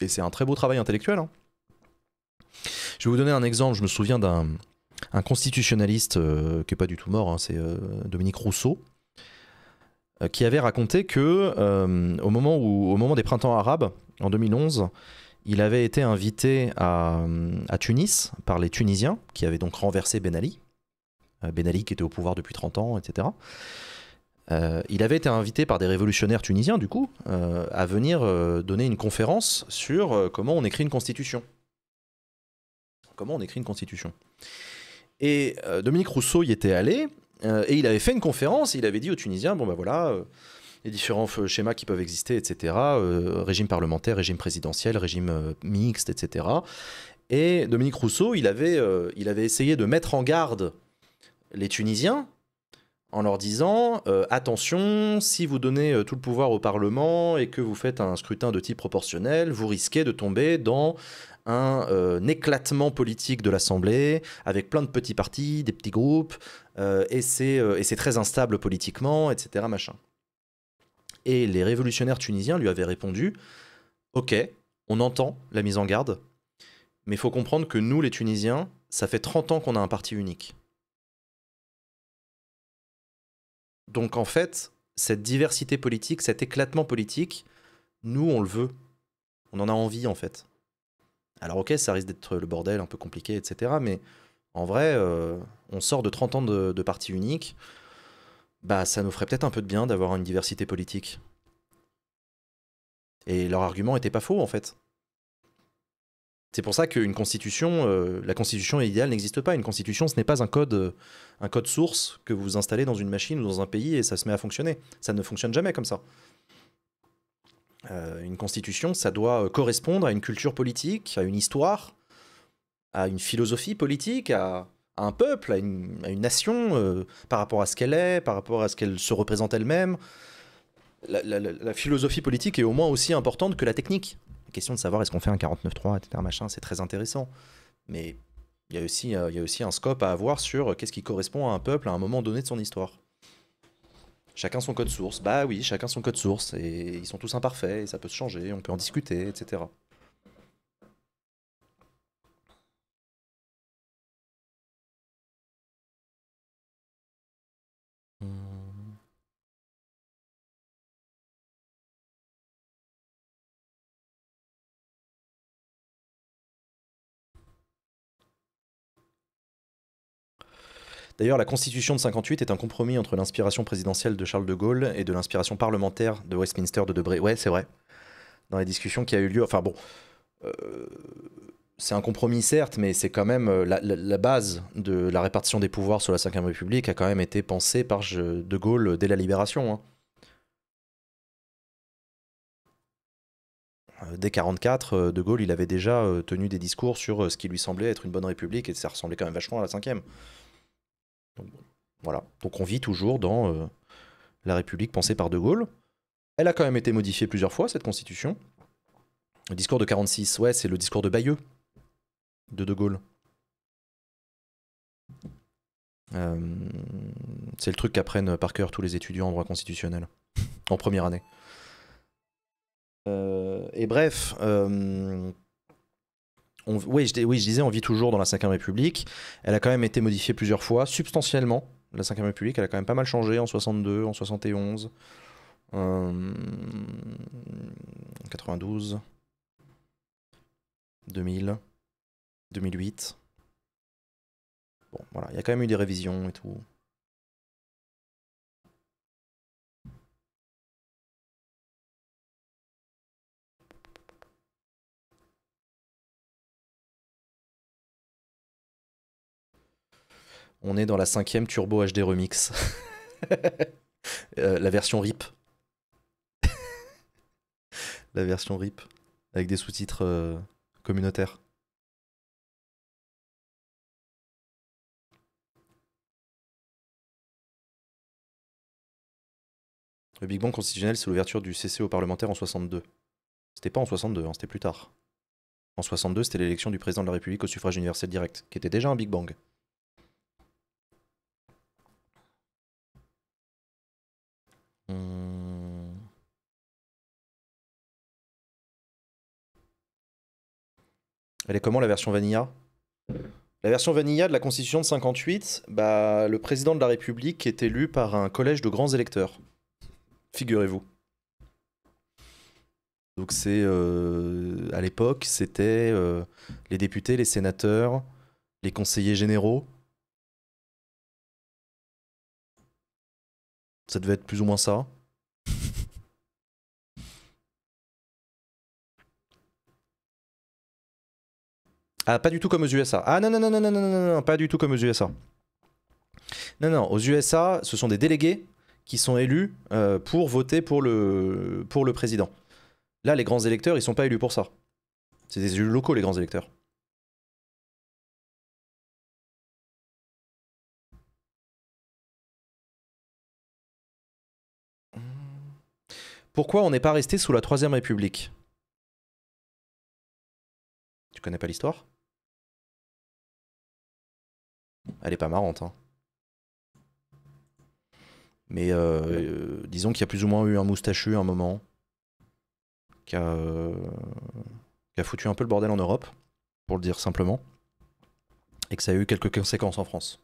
Et c'est un très beau travail intellectuel. Hein. Je vais vous donner un exemple, je me souviens d'un constitutionnaliste qui n'est pas du tout mort, hein, c'est Dominique Rousseau, euh, qui avait raconté que euh, au, moment au moment des printemps arabes, en 2011, il avait été invité à, Tunis par les Tunisiens, qui avaient donc renversé Ben Ali. Euh, ben Ali qui était au pouvoir depuis 30 ans, etc. il avait été invité par des révolutionnaires tunisiens, du coup, à venir donner une conférence sur comment on écrit une constitution. Comment on écrit une constitution. Et Dominique Rousseau y était allé, euh, et il avait fait une conférence, il avait dit aux Tunisiens, bon ben voilà, euh, les différents schémas qui peuvent exister, etc., euh, régime parlementaire, régime présidentiel, régime mixte, etc. Et Dominique Rousseau, il avait, il avait essayé de mettre en garde les Tunisiens en leur disant attention, si vous donnez tout le pouvoir au Parlement et que vous faites un scrutin de type proportionnel, vous risquez de tomber dans un, euh, éclatement politique de l'Assemblée, avec plein de petits partis, des petits groupes, euh, euh, et c'est très instable politiquement, etc. Machin. Et les révolutionnaires tunisiens lui avaient répondu, ok, on entend la mise en garde, mais il faut comprendre que nous, les Tunisiens, ça fait 30 ans qu'on a un parti unique. Donc en fait, cette diversité politique, cet éclatement politique, nous, on le veut. On en a envie, en fait. Alors ok, ça risque d'être le bordel, un peu compliqué, etc. Mais en vrai, euh, on sort de 30 ans de, parti unique. Bah, ça nous ferait peut-être un peu de bien d'avoir une diversité politique. Et leur argument était pas faux en fait. C'est pour ça qu'une constitution, euh, la constitution idéale n'existe pas. Une constitution, ce n'est pas un code, un code source que vous installez dans une machine ou dans un pays et ça se met à fonctionner. Ça ne fonctionne jamais comme ça. Euh, une constitution, ça doit euh, correspondre à une culture politique, à une histoire, à une philosophie politique, à, un peuple, à une, nation, euh, par rapport à ce qu'elle est, par rapport à ce qu'elle se représente elle-même. La, philosophie politique est au moins aussi importante que la technique. La question de savoir est-ce qu'on fait un 49-3, etc., machin, c'est très intéressant. Mais il y, aussi, il y a aussi un scope à avoir sur qu'est-ce qui correspond à un peuple à un moment donné de son histoire chacun son code source. Bah oui, chacun son code source, et ils sont tous imparfaits, et ça peut se changer, on peut en discuter, etc. D'ailleurs, la Constitution de 58 est un compromis entre l'inspiration présidentielle de Charles de Gaulle et de l'inspiration parlementaire de Westminster de Debré. Ouais, c'est vrai. Dans les discussions qui a eu lieu, enfin bon, euh, c'est un compromis certes, mais c'est quand même euh, la, base de la répartition des pouvoirs sur la Ve République a quand même été pensée par de Gaulle dès la Libération. Hein. Euh, dès 44, De Gaulle, il avait déjà tenu des discours sur ce qui lui semblait être une bonne république, et ça ressemblait quand même vachement à la cinquième. Donc, voilà. Donc on vit toujours dans euh, la République pensée par De Gaulle. Elle a quand même été modifiée plusieurs fois, cette constitution. Le discours de 46, ouais, c'est le discours de Bayeux, de De Gaulle. Euh, c'est le truc qu'apprennent par cœur tous les étudiants en droit constitutionnel, en première année. Euh, et bref, oui, je, disais, on vit toujours dans la 5 République. Elle a quand même été modifiée plusieurs fois, substantiellement. La 5 République, elle a quand même pas mal changé en 62, en 71, en 92, 2000, 2008. Bon, voilà, il y a quand même eu des révisions et tout. on est dans la cinquième Turbo HD Remix. Euh, la version RIP. la version RIP. Avec des sous-titres euh, communautaires. Le Big Bang constitutionnel, c'est l'ouverture du CC aux parlementaires en 62. C'était pas en 62, hein, c'était plus tard. En 62, c'était l'élection du président de la République au suffrage universel direct, qui était déjà un Big Bang. Elle est comment la version vanilla La version vanilla de la Constitution de 58, bah, le président de la République est élu par un collège de grands électeurs. Figurez-vous. Donc c'est euh, à l'époque, c'était euh, les députés, les sénateurs, les conseillers généraux, Ça devait être plus ou moins ça. ah, pas du tout comme aux USA. Ah non, non, non, non, non, non, non, pas du tout comme aux USA. Non, non, aux USA, ce sont des délégués qui sont élus euh, pour voter pour le, pour le président. Là, les grands électeurs, ils sont pas élus pour ça. C'est des élus locaux, les grands électeurs. Pourquoi on n'est pas resté sous la Troisième République Tu connais pas l'histoire Elle est pas marrante, hein. Mais euh, euh, disons qu'il y a plus ou moins eu un moustachu un moment euh, qui a, foutu un peu le bordel en Europe, pour le dire simplement, et que ça a eu quelques conséquences en France.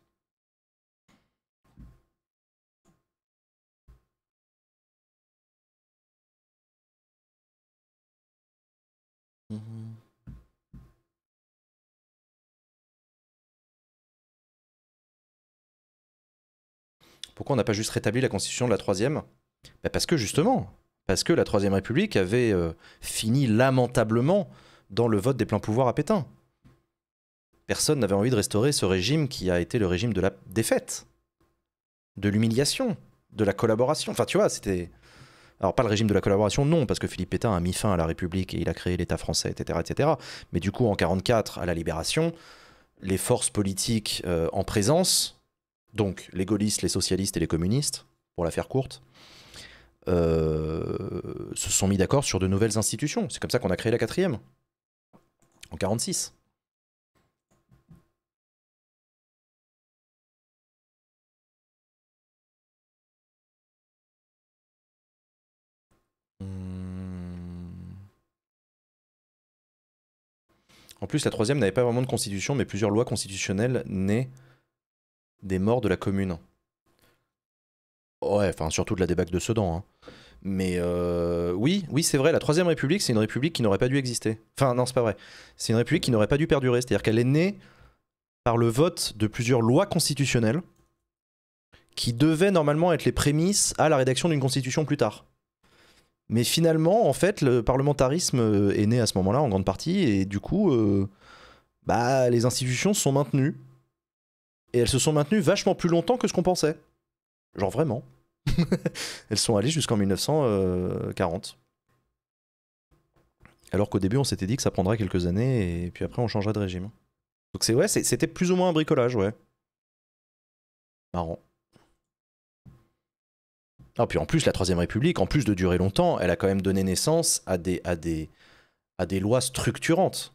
Pourquoi on n'a pas juste rétabli la constitution de la Troisième bah, Parce que justement, parce que la Troisième République avait euh, fini lamentablement dans le vote des pleins pouvoirs à Pétain. Personne n'avait envie de restaurer ce régime qui a été le régime de la défaite, de l'humiliation, de la collaboration. Enfin, tu vois, c'était. Alors, pas le régime de la collaboration, non, parce que Philippe Pétain a mis fin à la République et il a créé l'État français, etc., etc. Mais du coup, en 1944, à la Libération, les forces politiques euh, en présence donc les gaullistes, les socialistes et les communistes, pour la faire courte, euh, se sont mis d'accord sur de nouvelles institutions. C'est comme ça qu'on a créé la quatrième, en 46. Mmh. En plus, la troisième n'avait pas vraiment de constitution, mais plusieurs lois constitutionnelles nées des morts de la commune. Ouais, enfin surtout de la débâcle de Sedan. Hein. Mais euh, oui, oui, c'est vrai, la Troisième République, c'est une république qui n'aurait pas dû exister. Enfin, non, c'est pas vrai. C'est une république qui n'aurait pas dû perdurer. C'est-à-dire qu'elle est née par le vote de plusieurs lois constitutionnelles qui devaient normalement être les prémices à la rédaction d'une constitution plus tard. Mais finalement, en fait, le parlementarisme euh, est né à ce moment-là, en grande partie, et du coup, euh, bah, les institutions sont maintenues et elles se sont maintenues vachement plus longtemps que ce qu'on pensait. Genre vraiment. elles sont allées jusqu'en 1940. Euh, Alors qu'au début, on s'était dit que ça prendrait quelques années et puis après, on changerait de régime. Donc c'est ouais, c'était plus ou moins un bricolage, ouais. Marrant. Ah, puis en plus, la Troisième République, en plus de durer longtemps, elle a quand même donné naissance à des, à des, à des lois structurantes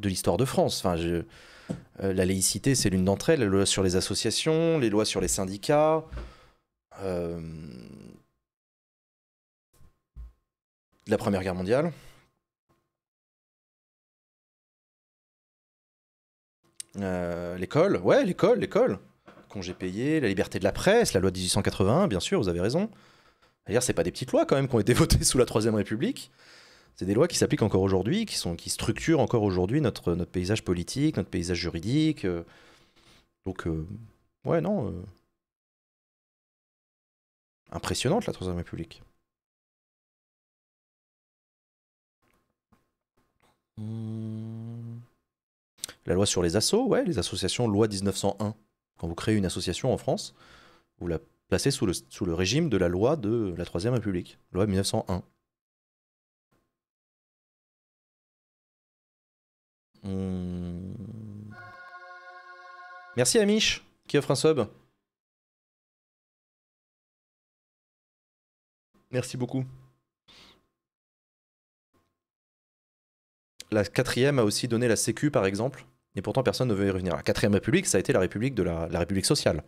de l'histoire de France. Enfin, je, euh, la laïcité, c'est l'une d'entre elles, la loi sur les associations, les lois sur les syndicats. Euh, la Première Guerre mondiale. Euh, l'école, ouais, l'école, l'école. j'ai payé, la liberté de la presse, la loi de 1881, bien sûr, vous avez raison. D'ailleurs, c'est pas des petites lois quand même qui ont été votées sous la Troisième République. C'est des lois qui s'appliquent encore aujourd'hui, qui, sont, qui structurent encore aujourd'hui notre, notre paysage politique, notre paysage juridique. Euh. Donc, euh, ouais, non. Euh. Impressionnante la Troisième République. Hmm. La loi sur les assauts, ouais, les associations, loi 1901. Quand vous créez une association en France, vous la placez sous le, sous le régime de la loi de la Troisième République, loi 1901. Merci à qui offre un sub. Merci beaucoup. La quatrième a aussi donné la Sécu, par exemple, et pourtant personne ne veut y revenir. La quatrième République, ça a été la République de la, République sociale.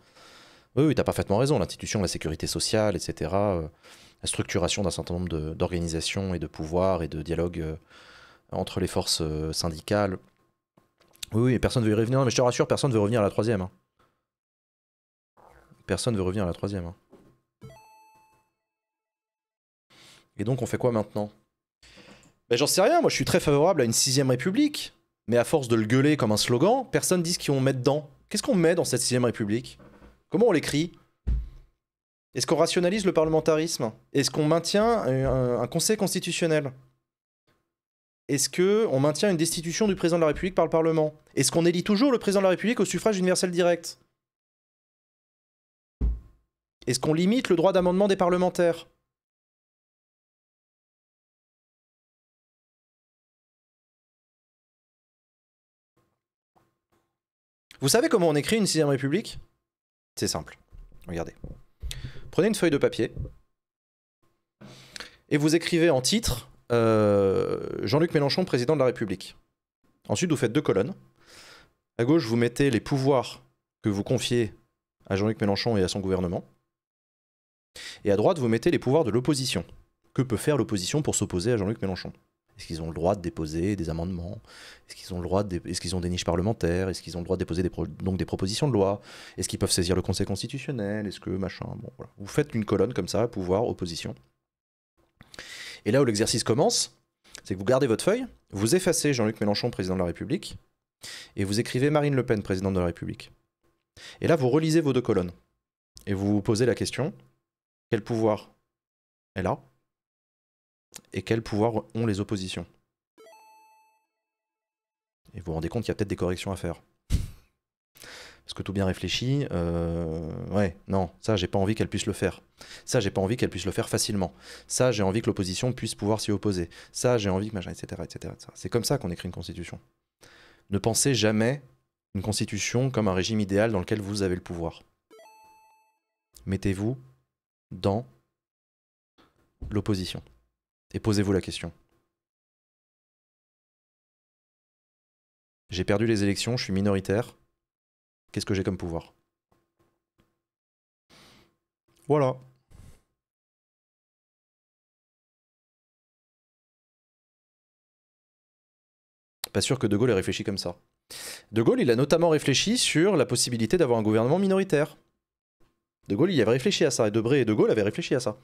Oui, tu t'as parfaitement raison. L'institution de la sécurité sociale, etc., euh, la structuration d'un certain nombre d'organisations et de pouvoirs et de dialogues. Euh, entre les forces euh, syndicales. Oui, oui, personne ne veut y revenir. Non, mais je te rassure, personne ne veut revenir à la troisième. Hein. Personne ne veut revenir à la troisième. Hein. Et donc, on fait quoi maintenant Ben, j'en sais rien. Moi, je suis très favorable à une sixième république. Mais à force de le gueuler comme un slogan, personne ne dit ce qu'on met dedans. Qu'est-ce qu'on met dans cette sixième république Comment on l'écrit Est-ce qu'on rationalise le parlementarisme Est-ce qu'on maintient un conseil constitutionnel est-ce qu'on maintient une destitution du président de la République par le Parlement Est-ce qu'on élit toujours le président de la République au suffrage universel direct Est-ce qu'on limite le droit d'amendement des parlementaires Vous savez comment on écrit une sixième république C'est simple. Regardez. Prenez une feuille de papier et vous écrivez en titre euh, Jean-Luc Mélenchon, président de la République. Ensuite, vous faites deux colonnes. À gauche, vous mettez les pouvoirs que vous confiez à Jean-Luc Mélenchon et à son gouvernement. Et à droite, vous mettez les pouvoirs de l'opposition. Que peut faire l'opposition pour s'opposer à Jean-Luc Mélenchon Est-ce qu'ils ont le droit de déposer des amendements Est-ce qu'ils ont le droit Est-ce qu'ils ont des niches parlementaires Est-ce qu'ils ont le droit de déposer des, des propositions de loi Est-ce qu'ils peuvent saisir le Conseil constitutionnel Est-ce que machin Bon, Vous faites une colonne comme ça, pouvoir, opposition. Et là où l'exercice commence, c'est que vous gardez votre feuille, vous effacez Jean-Luc Mélenchon, président de la République, et vous écrivez Marine Le Pen, présidente de la République. Et là, vous relisez vos deux colonnes. Et vous vous posez la question, quel pouvoir elle a et quel pouvoir ont les oppositions. Et vous vous rendez compte qu'il y a peut-être des corrections à faire. Parce que tout bien réfléchi, euh, ouais, non, ça, j'ai pas envie qu'elle puisse le faire. Ça, j'ai pas envie qu'elle puisse le faire facilement. Ça, j'ai envie que l'opposition puisse pouvoir s'y opposer. Ça, j'ai envie que etc. etc. C'est comme ça qu'on écrit une constitution. Ne pensez jamais une constitution comme un régime idéal dans lequel vous avez le pouvoir. Mettez-vous dans l'opposition et posez-vous la question. J'ai perdu les élections, je suis minoritaire. Qu'est-ce que j'ai comme pouvoir Voilà. Pas sûr que De Gaulle ait réfléchi comme ça. De Gaulle, il a notamment réfléchi sur la possibilité d'avoir un gouvernement minoritaire. De Gaulle, il y avait réfléchi à ça, et Debré et De Gaulle avaient réfléchi à ça.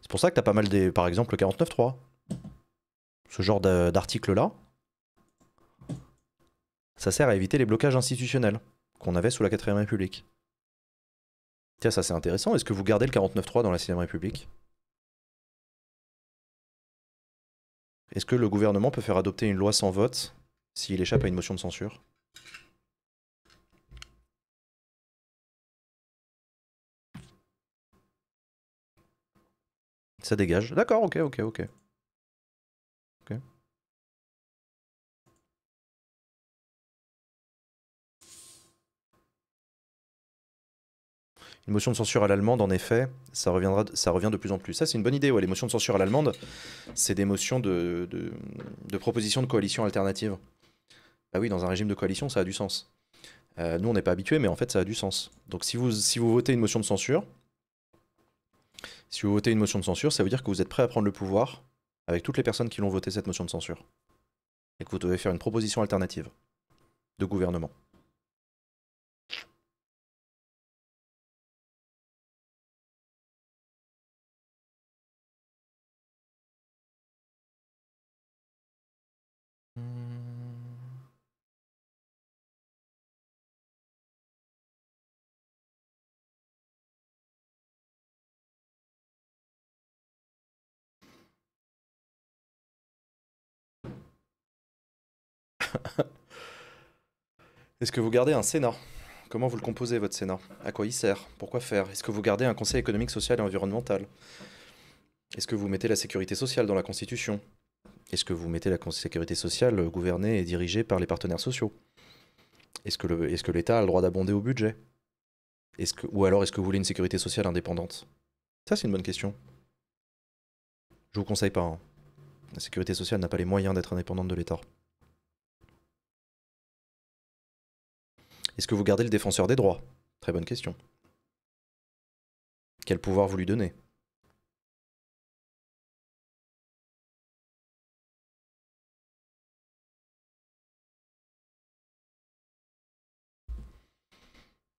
C'est pour ça que t'as pas mal des, par exemple, le 49-3. Ce genre d'article-là, ça sert à éviter les blocages institutionnels qu'on avait sous la 4ème République. Tiens, ça c'est intéressant. Est-ce que vous gardez le 49-3 dans la 6 République Est-ce que le gouvernement peut faire adopter une loi sans vote s'il échappe à une motion de censure Ça dégage. D'accord, ok, ok, ok. Une motion de censure à l'allemande, en effet, ça, reviendra, ça revient de plus en plus. Ça, c'est une bonne idée. Les motions de censure à l'allemande, c'est des motions de, de, de propositions de coalition alternative. Bah oui, dans un régime de coalition, ça a du sens. Euh, nous, on n'est pas habitués, mais en fait, ça a du sens. Donc, si vous, si vous votez une motion de censure, si vous votez une motion de censure, ça veut dire que vous êtes prêt à prendre le pouvoir avec toutes les personnes qui l'ont voté cette motion de censure. Et que vous devez faire une proposition alternative de gouvernement. Est-ce que vous gardez un Sénat Comment vous le composez, votre Sénat À quoi il sert Pourquoi faire Est-ce que vous gardez un Conseil économique, social et environnemental Est-ce que vous mettez la sécurité sociale dans la Constitution Est-ce que vous mettez la sécurité sociale gouvernée et dirigée par les partenaires sociaux Est-ce que l'État a le droit d'abonder au budget Ou alors est-ce que vous voulez une sécurité sociale indépendante Ça, c'est une bonne question. Je vous conseille pas. Hein. La sécurité sociale n'a pas les moyens d'être indépendante de l'État. Est-ce que vous gardez le défenseur des droits Très bonne question. Quel pouvoir vous lui donnez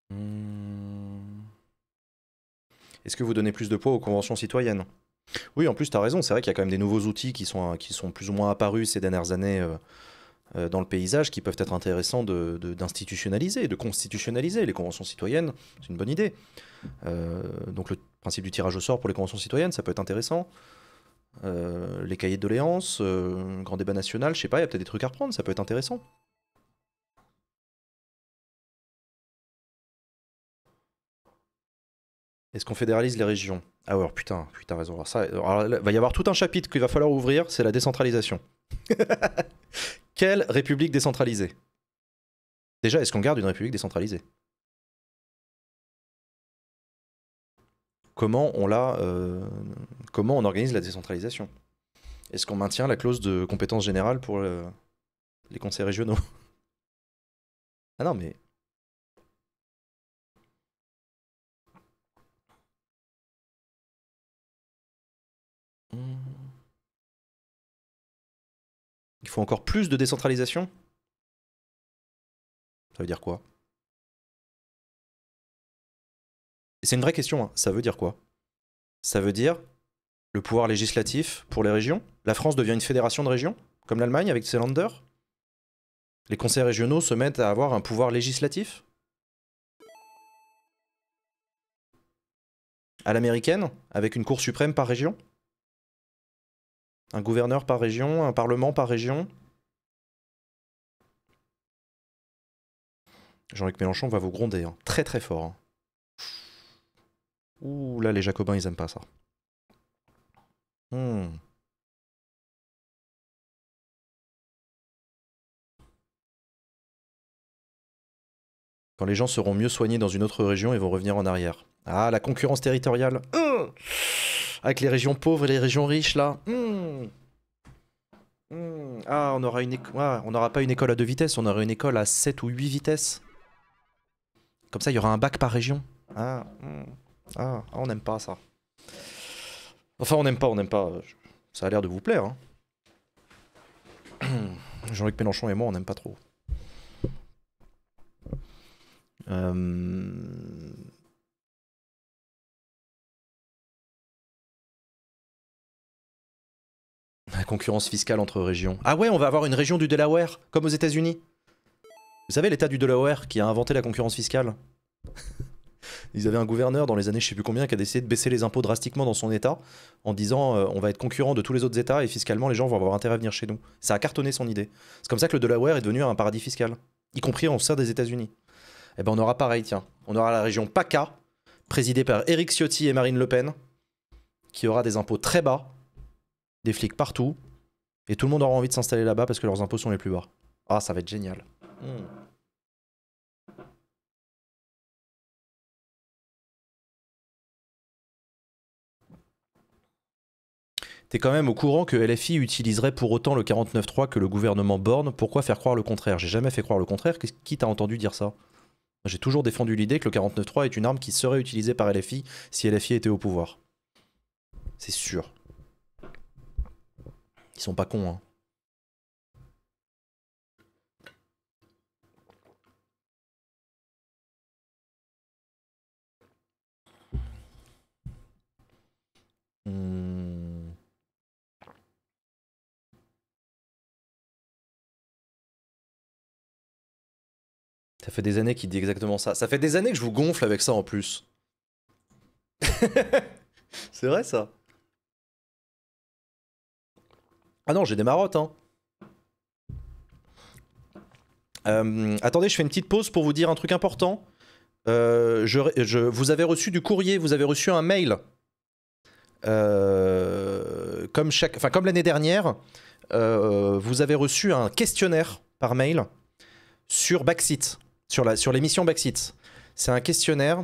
hmm. Est-ce que vous donnez plus de poids aux conventions citoyennes Oui, en plus, tu as raison. C'est vrai qu'il y a quand même des nouveaux outils qui sont, qui sont plus ou moins apparus ces dernières années. Euh, euh, dans le paysage qui peuvent être intéressants d'institutionnaliser, de, de, constitutionnaliser. Les conventions citoyennes, c'est une bonne idée. Euh, donc le principe du tirage au sort pour les conventions citoyennes, ça peut être intéressant. Euh, les cahiers de doléances, grand débat national, je sais pas, il y a peut-être des trucs à reprendre, ça peut être intéressant. Est-ce qu'on fédéralise les régions Ah ouais, putain, putain, raison. Alors ça, alors, il va y avoir tout un chapitre qu'il va falloir ouvrir, c'est la décentralisation. Quelle république décentralisée Déjà, est-ce qu'on garde une république décentralisée Comment on, la, euh, comment on organise la décentralisation Est-ce qu'on maintient la clause de compétence générale pour euh, les conseils régionaux Ah non, mais mmh. Il faut encore plus de décentralisation Ça veut dire quoi C'est une vraie question, hein. ça veut dire quoi Ça veut dire le pouvoir législatif pour les régions La France devient une fédération de régions, comme l'Allemagne avec ses landers Les conseils régionaux se mettent à avoir un pouvoir législatif À l'américaine, avec une Cour suprême par région un gouverneur par région, un parlement par région. Jean-Luc Mélenchon va vous gronder, hein. très très fort. Hein. Ouh là, les Jacobins, ils aiment pas ça. Hmm. Quand les gens seront mieux soignés dans une autre région, ils vont revenir en arrière. Ah, la concurrence territoriale. Mmh avec les régions pauvres et les régions riches là. Hmm. Hmm. Ah, ah, on n'aura pas une école à deux vitesses, on aura une école à sept ou huit vitesses. Comme ça, il y aura un bac par région. Ah, hmm. ah, ah on n'aime pas ça. Enfin, on n'aime pas, on n'aime pas. Ça a l'air de vous plaire. Hein. Jean-Luc Mélenchon et moi, on n'aime pas trop. Euh, La concurrence fiscale entre régions. Ah ouais, on va avoir une région du Delaware, comme aux États-Unis. Vous savez, l'État du Delaware qui a inventé la concurrence fiscale Ils avaient un gouverneur dans les années je sais plus combien qui a décidé de baisser les impôts drastiquement dans son État en disant euh, on va être concurrent de tous les autres États et fiscalement les gens vont avoir intérêt à venir chez nous. Ça a cartonné son idée. C'est comme ça que le Delaware est devenu un paradis fiscal, y compris en sert des États-Unis. Eh ben on aura pareil, tiens. On aura la région PACA, présidée par Eric Ciotti et Marine Le Pen, qui aura des impôts très bas des flics partout, et tout le monde aura envie de s'installer là-bas parce que leurs impôts sont les plus bas. Ah, ça va être génial. Hmm. T'es quand même au courant que LFI utiliserait pour autant le 49.3 que le gouvernement Borne. Pourquoi faire croire le contraire J'ai jamais fait croire le contraire. Qui t'a entendu dire ça J'ai toujours défendu l'idée que le 49.3 est une arme qui serait utilisée par LFI si LFI était au pouvoir. C'est sûr. Ils sont pas cons. Hein. Hmm. Ça fait des années qu'il dit exactement ça. Ça fait des années que je vous gonfle avec ça en plus. C'est vrai ça Ah non, j'ai des marottes, hein. euh, attendez, je fais une petite pause pour vous dire un truc important. Euh, je, vous avez reçu du courrier, vous avez reçu un mail. Euh, comme chaque, enfin comme l'année dernière, vous avez reçu un questionnaire par mail sur Backseat, sur la, sur l'émission Backseat. C'est un questionnaire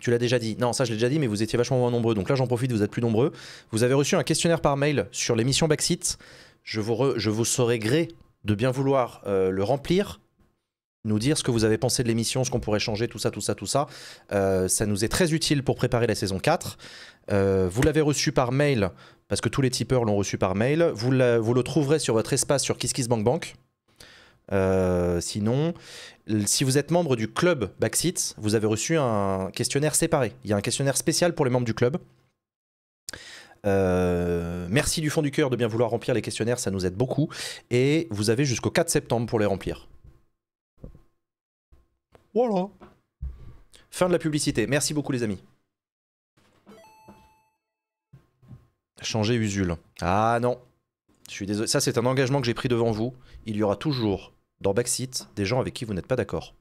tu l'as déjà dit. Non, ça je l'ai déjà dit, mais vous étiez vachement moins nombreux. Donc là, j'en profite, vous êtes plus nombreux. Vous avez reçu un questionnaire par mail sur l'émission Backseat. Je vous, je vous gré de bien vouloir euh, le remplir, nous dire ce que vous avez pensé de l'émission, ce qu'on pourrait changer, tout ça, tout ça, tout ça. Euh, ça nous est très utile pour préparer la saison 4. Euh, vous l'avez reçu par mail, parce que tous les tipeurs l'ont reçu par mail. Vous, vous, le trouverez sur votre espace sur KissKissBankBank. Bank euh, sinon, si vous êtes membre du club Backseats, vous avez reçu un questionnaire séparé. Il y a un questionnaire spécial pour les membres du club. Euh, merci du fond du cœur de bien vouloir remplir les questionnaires, ça nous aide beaucoup. Et vous avez jusqu'au 4 septembre pour les remplir. Voilà. Fin de la publicité. Merci beaucoup les amis. Changer Usul. Ah non. Je suis désolé. Ça c'est un engagement que j'ai pris devant vous. Il y aura toujours dans Backseat des gens avec qui vous n'êtes pas d'accord.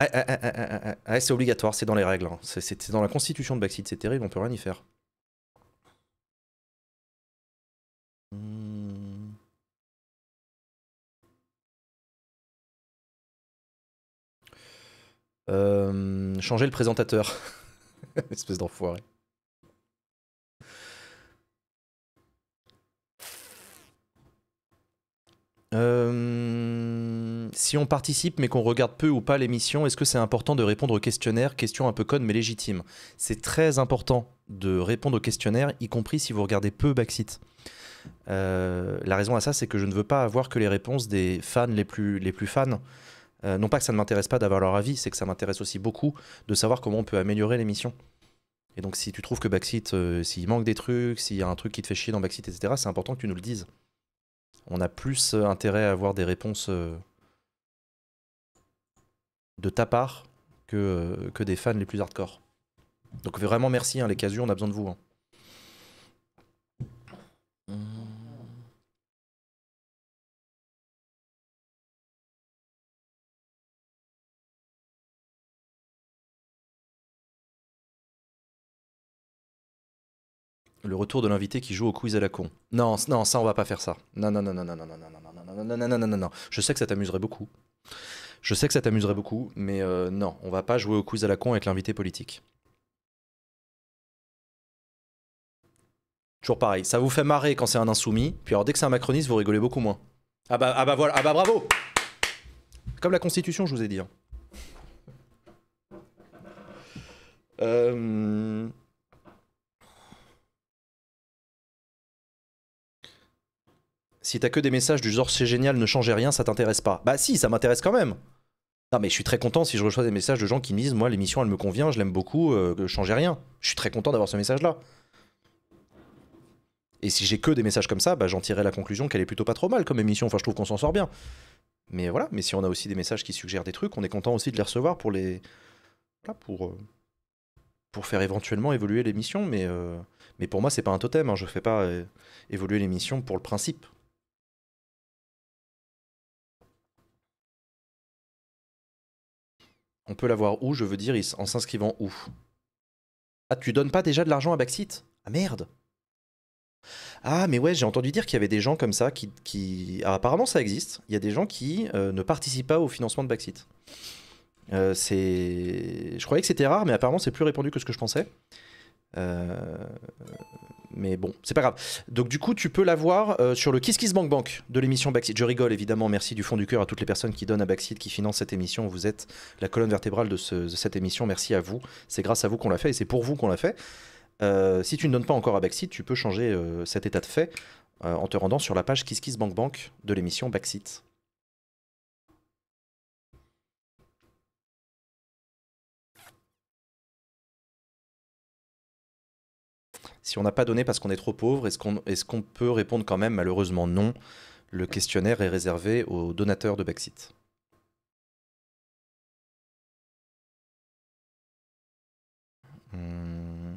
Ah, ah, ah, c'est obligatoire, c'est dans les règles. Hein. C'est dans la constitution de Backseat, c'est terrible, on peut rien y faire. Hmm. Euh, changer le présentateur. Espèce d'enfoiré. Euh, si on participe mais qu'on regarde peu ou pas l'émission, est-ce que c'est important de répondre au questionnaire Question un peu conne mais légitime. C'est très important de répondre au questionnaire, y compris si vous regardez peu Backseat. Euh, la raison à ça, c'est que je ne veux pas avoir que les réponses des fans les plus, les plus fans. Euh, non pas que ça ne m'intéresse pas d'avoir leur avis, c'est que ça m'intéresse aussi beaucoup de savoir comment on peut améliorer l'émission. Et donc si tu trouves que Backseat, s'il manque des trucs, s'il y a un truc qui te fait chier dans Backseat, etc., c'est important que tu nous le dises on a plus euh, intérêt à avoir des réponses euh, de ta part que, euh, que des fans les plus hardcore. Donc vraiment merci hein, les casus, on a besoin de vous. Hein. Mmh. le retour de l'invité qui joue au quiz à la con. Non, non, ça on va pas faire ça. Non, non, non, non, non, non, non, non, non, non, non, non, non, non, non. non. Je sais que ça t'amuserait beaucoup. Je sais que ça t'amuserait beaucoup, mais non, on va pas jouer au quiz à la con avec l'invité politique. Toujours pareil, ça vous fait marrer quand c'est un insoumis, puis alors dès que c'est un macroniste, vous rigolez beaucoup moins. Ah bah, ah bah voilà, ah bah bravo Comme la constitution, je vous ai dit. Euh... si t'as que des messages du genre c'est génial, ne changez rien, ça t'intéresse pas. Bah si, ça m'intéresse quand même. Non mais je suis très content si je reçois des messages de gens qui me disent moi l'émission elle me convient, je l'aime beaucoup, ne euh, changez rien. Je suis très content d'avoir ce message là. Et si j'ai que des messages comme ça, bah, j'en tirerai la conclusion qu'elle est plutôt pas trop mal comme émission. Enfin, je trouve qu'on s'en sort bien. Mais voilà, mais si on a aussi des messages qui suggèrent des trucs, on est content aussi de les recevoir pour les. là pour. Euh, pour faire éventuellement évoluer l'émission. Mais, euh, mais pour moi, c'est pas un totem. Hein. Je fais pas évoluer l'émission pour le principe. On peut l'avoir où Je veux dire, en s'inscrivant où Ah, tu donnes pas déjà de l'argent à Baxit Ah merde ah mais ouais j'ai entendu dire qu'il y avait des gens comme ça qui... qui... Ah, apparemment ça existe, il y a des gens qui euh, ne participent pas au financement de Baxit. Euh, c'est... Je croyais que c'était rare mais apparemment c'est plus répandu que ce que je pensais. Euh mais bon, c'est pas grave. Donc du coup, tu peux l'avoir euh, sur le Kiss Kiss Bank de l'émission Backseat. Je rigole évidemment, merci du fond du cœur à toutes les personnes qui donnent à Backseat, qui financent cette émission. Vous êtes la colonne vertébrale de, cette émission, merci à vous. C'est grâce à vous qu'on l'a fait et c'est pour vous qu'on l'a fait. Euh, si tu ne donnes pas encore à Backseat, tu peux changer euh, cet état de fait en te rendant sur la page Kiss Kiss Bank de l'émission Backseat. si on n'a pas donné parce qu'on est trop pauvre, est-ce qu'on peut répondre quand même Malheureusement, non. Le questionnaire est réservé aux donateurs de Backseat. Hmm.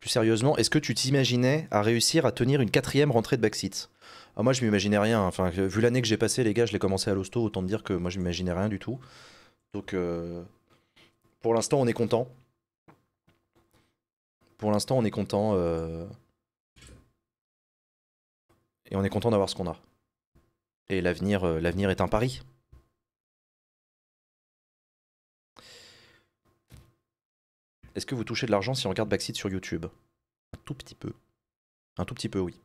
Plus sérieusement, est-ce que tu t'imaginais à réussir à tenir une quatrième rentrée de Backseat ah, moi, je m'imaginais rien. Enfin, vu l'année que j'ai passée, les gars, je l'ai commencé à l'hosto, autant dire que moi, je m'imaginais rien du tout. Donc, euh, pour l'instant, on est content. Pour l'instant, on est content. Euh, et on est content d'avoir ce qu'on a. Et l'avenir, euh, l'avenir est un pari. Est-ce que vous touchez de l'argent si on regarde Backseat sur YouTube Un tout petit peu. Un tout petit peu, oui.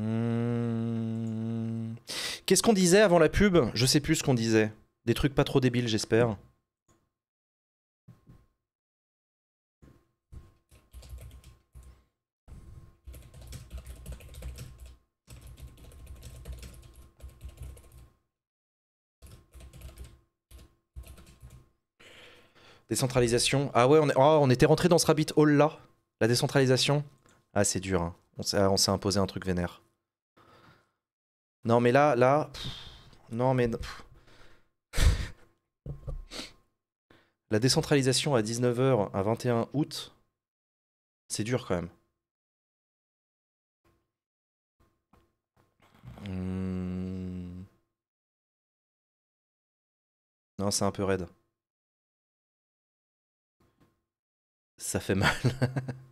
Hmm. Qu'est-ce qu'on disait avant la pub Je sais plus ce qu'on disait. Des trucs pas trop débiles, j'espère. Décentralisation. Ah ouais, on, oh, était rentré dans ce rabbit hole là. La décentralisation. Ah, c'est dur. Hein. Ah, on s'est imposé un truc vénère. Non, mais là, là. non, mais. La décentralisation à 19h, à 21 août, c'est dur quand même. Hmm. Non, c'est un peu raide. Ça fait mal.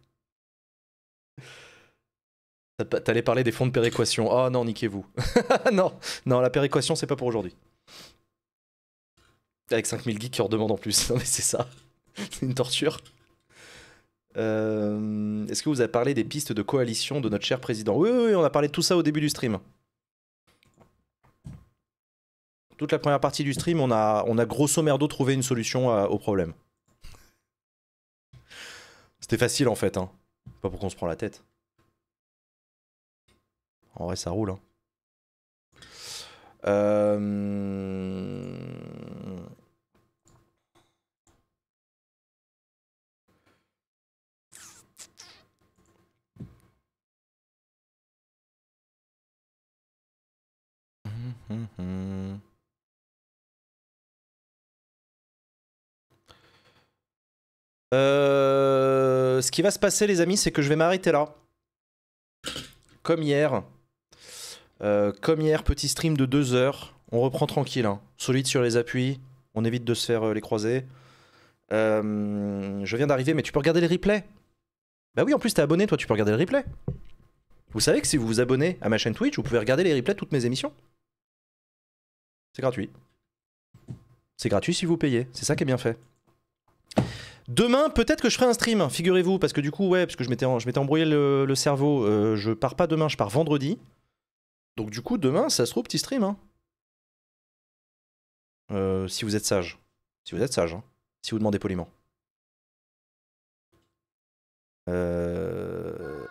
T'allais parler des fonds de péréquation. Oh non, niquez-vous. non, non, la péréquation, c'est pas pour aujourd'hui. Avec 5000 geeks qui en demandent en plus. Non, mais c'est ça. c'est une torture. Euh, est-ce que vous avez parlé des pistes de coalition de notre cher président oui, oui, on a parlé de tout ça au début du stream. Toute la première partie du stream, on a, on a grosso merdo trouvé une solution euh, au problème. C'était facile en fait. Hein. Pas pour qu'on se prend la tête. En vrai, ça roule. Hein. Euh, ce qui va se passer les amis, c'est que je vais m'arrêter là. Comme hier. Euh, comme hier, petit stream de 2 heures. On reprend tranquille. Hein. Solide sur les appuis. On évite de se faire euh, les croiser. Euh, je viens d'arriver, mais tu peux regarder les replays Bah oui, en plus, t'es abonné, toi, tu peux regarder les replay. Vous savez que si vous vous abonnez à ma chaîne Twitch, vous pouvez regarder les replays de toutes mes émissions. C'est gratuit. C'est gratuit si vous payez. C'est ça qui est bien fait. Demain, peut-être que je ferai un stream, figurez-vous, parce que du coup, ouais, parce que je m'étais embrouillé le cerveau. je pars pas demain, je pars vendredi. Donc du coup, demain, ça se trouve, petit stream. Hein. Euh, si vous êtes sage. Si vous êtes sage. Hein. Si vous demandez poliment. Euh...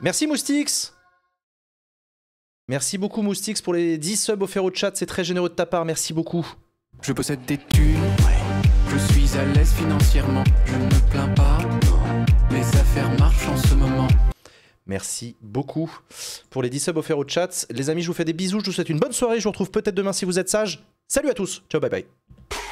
Merci Moustix Merci beaucoup Moustix pour les 10 subs offerts au chat, c'est très généreux de ta part, merci beaucoup. Je possède des thunes, je suis à l'aise financièrement, je ne me plains pas, mes affaires marchent en ce moment. Merci beaucoup pour les 10 subs offerts au chat. Les amis, je vous fais des bisous, je vous souhaite une bonne soirée, je vous retrouve peut-être demain si vous êtes sages. Salut à tous, ciao, bye bye.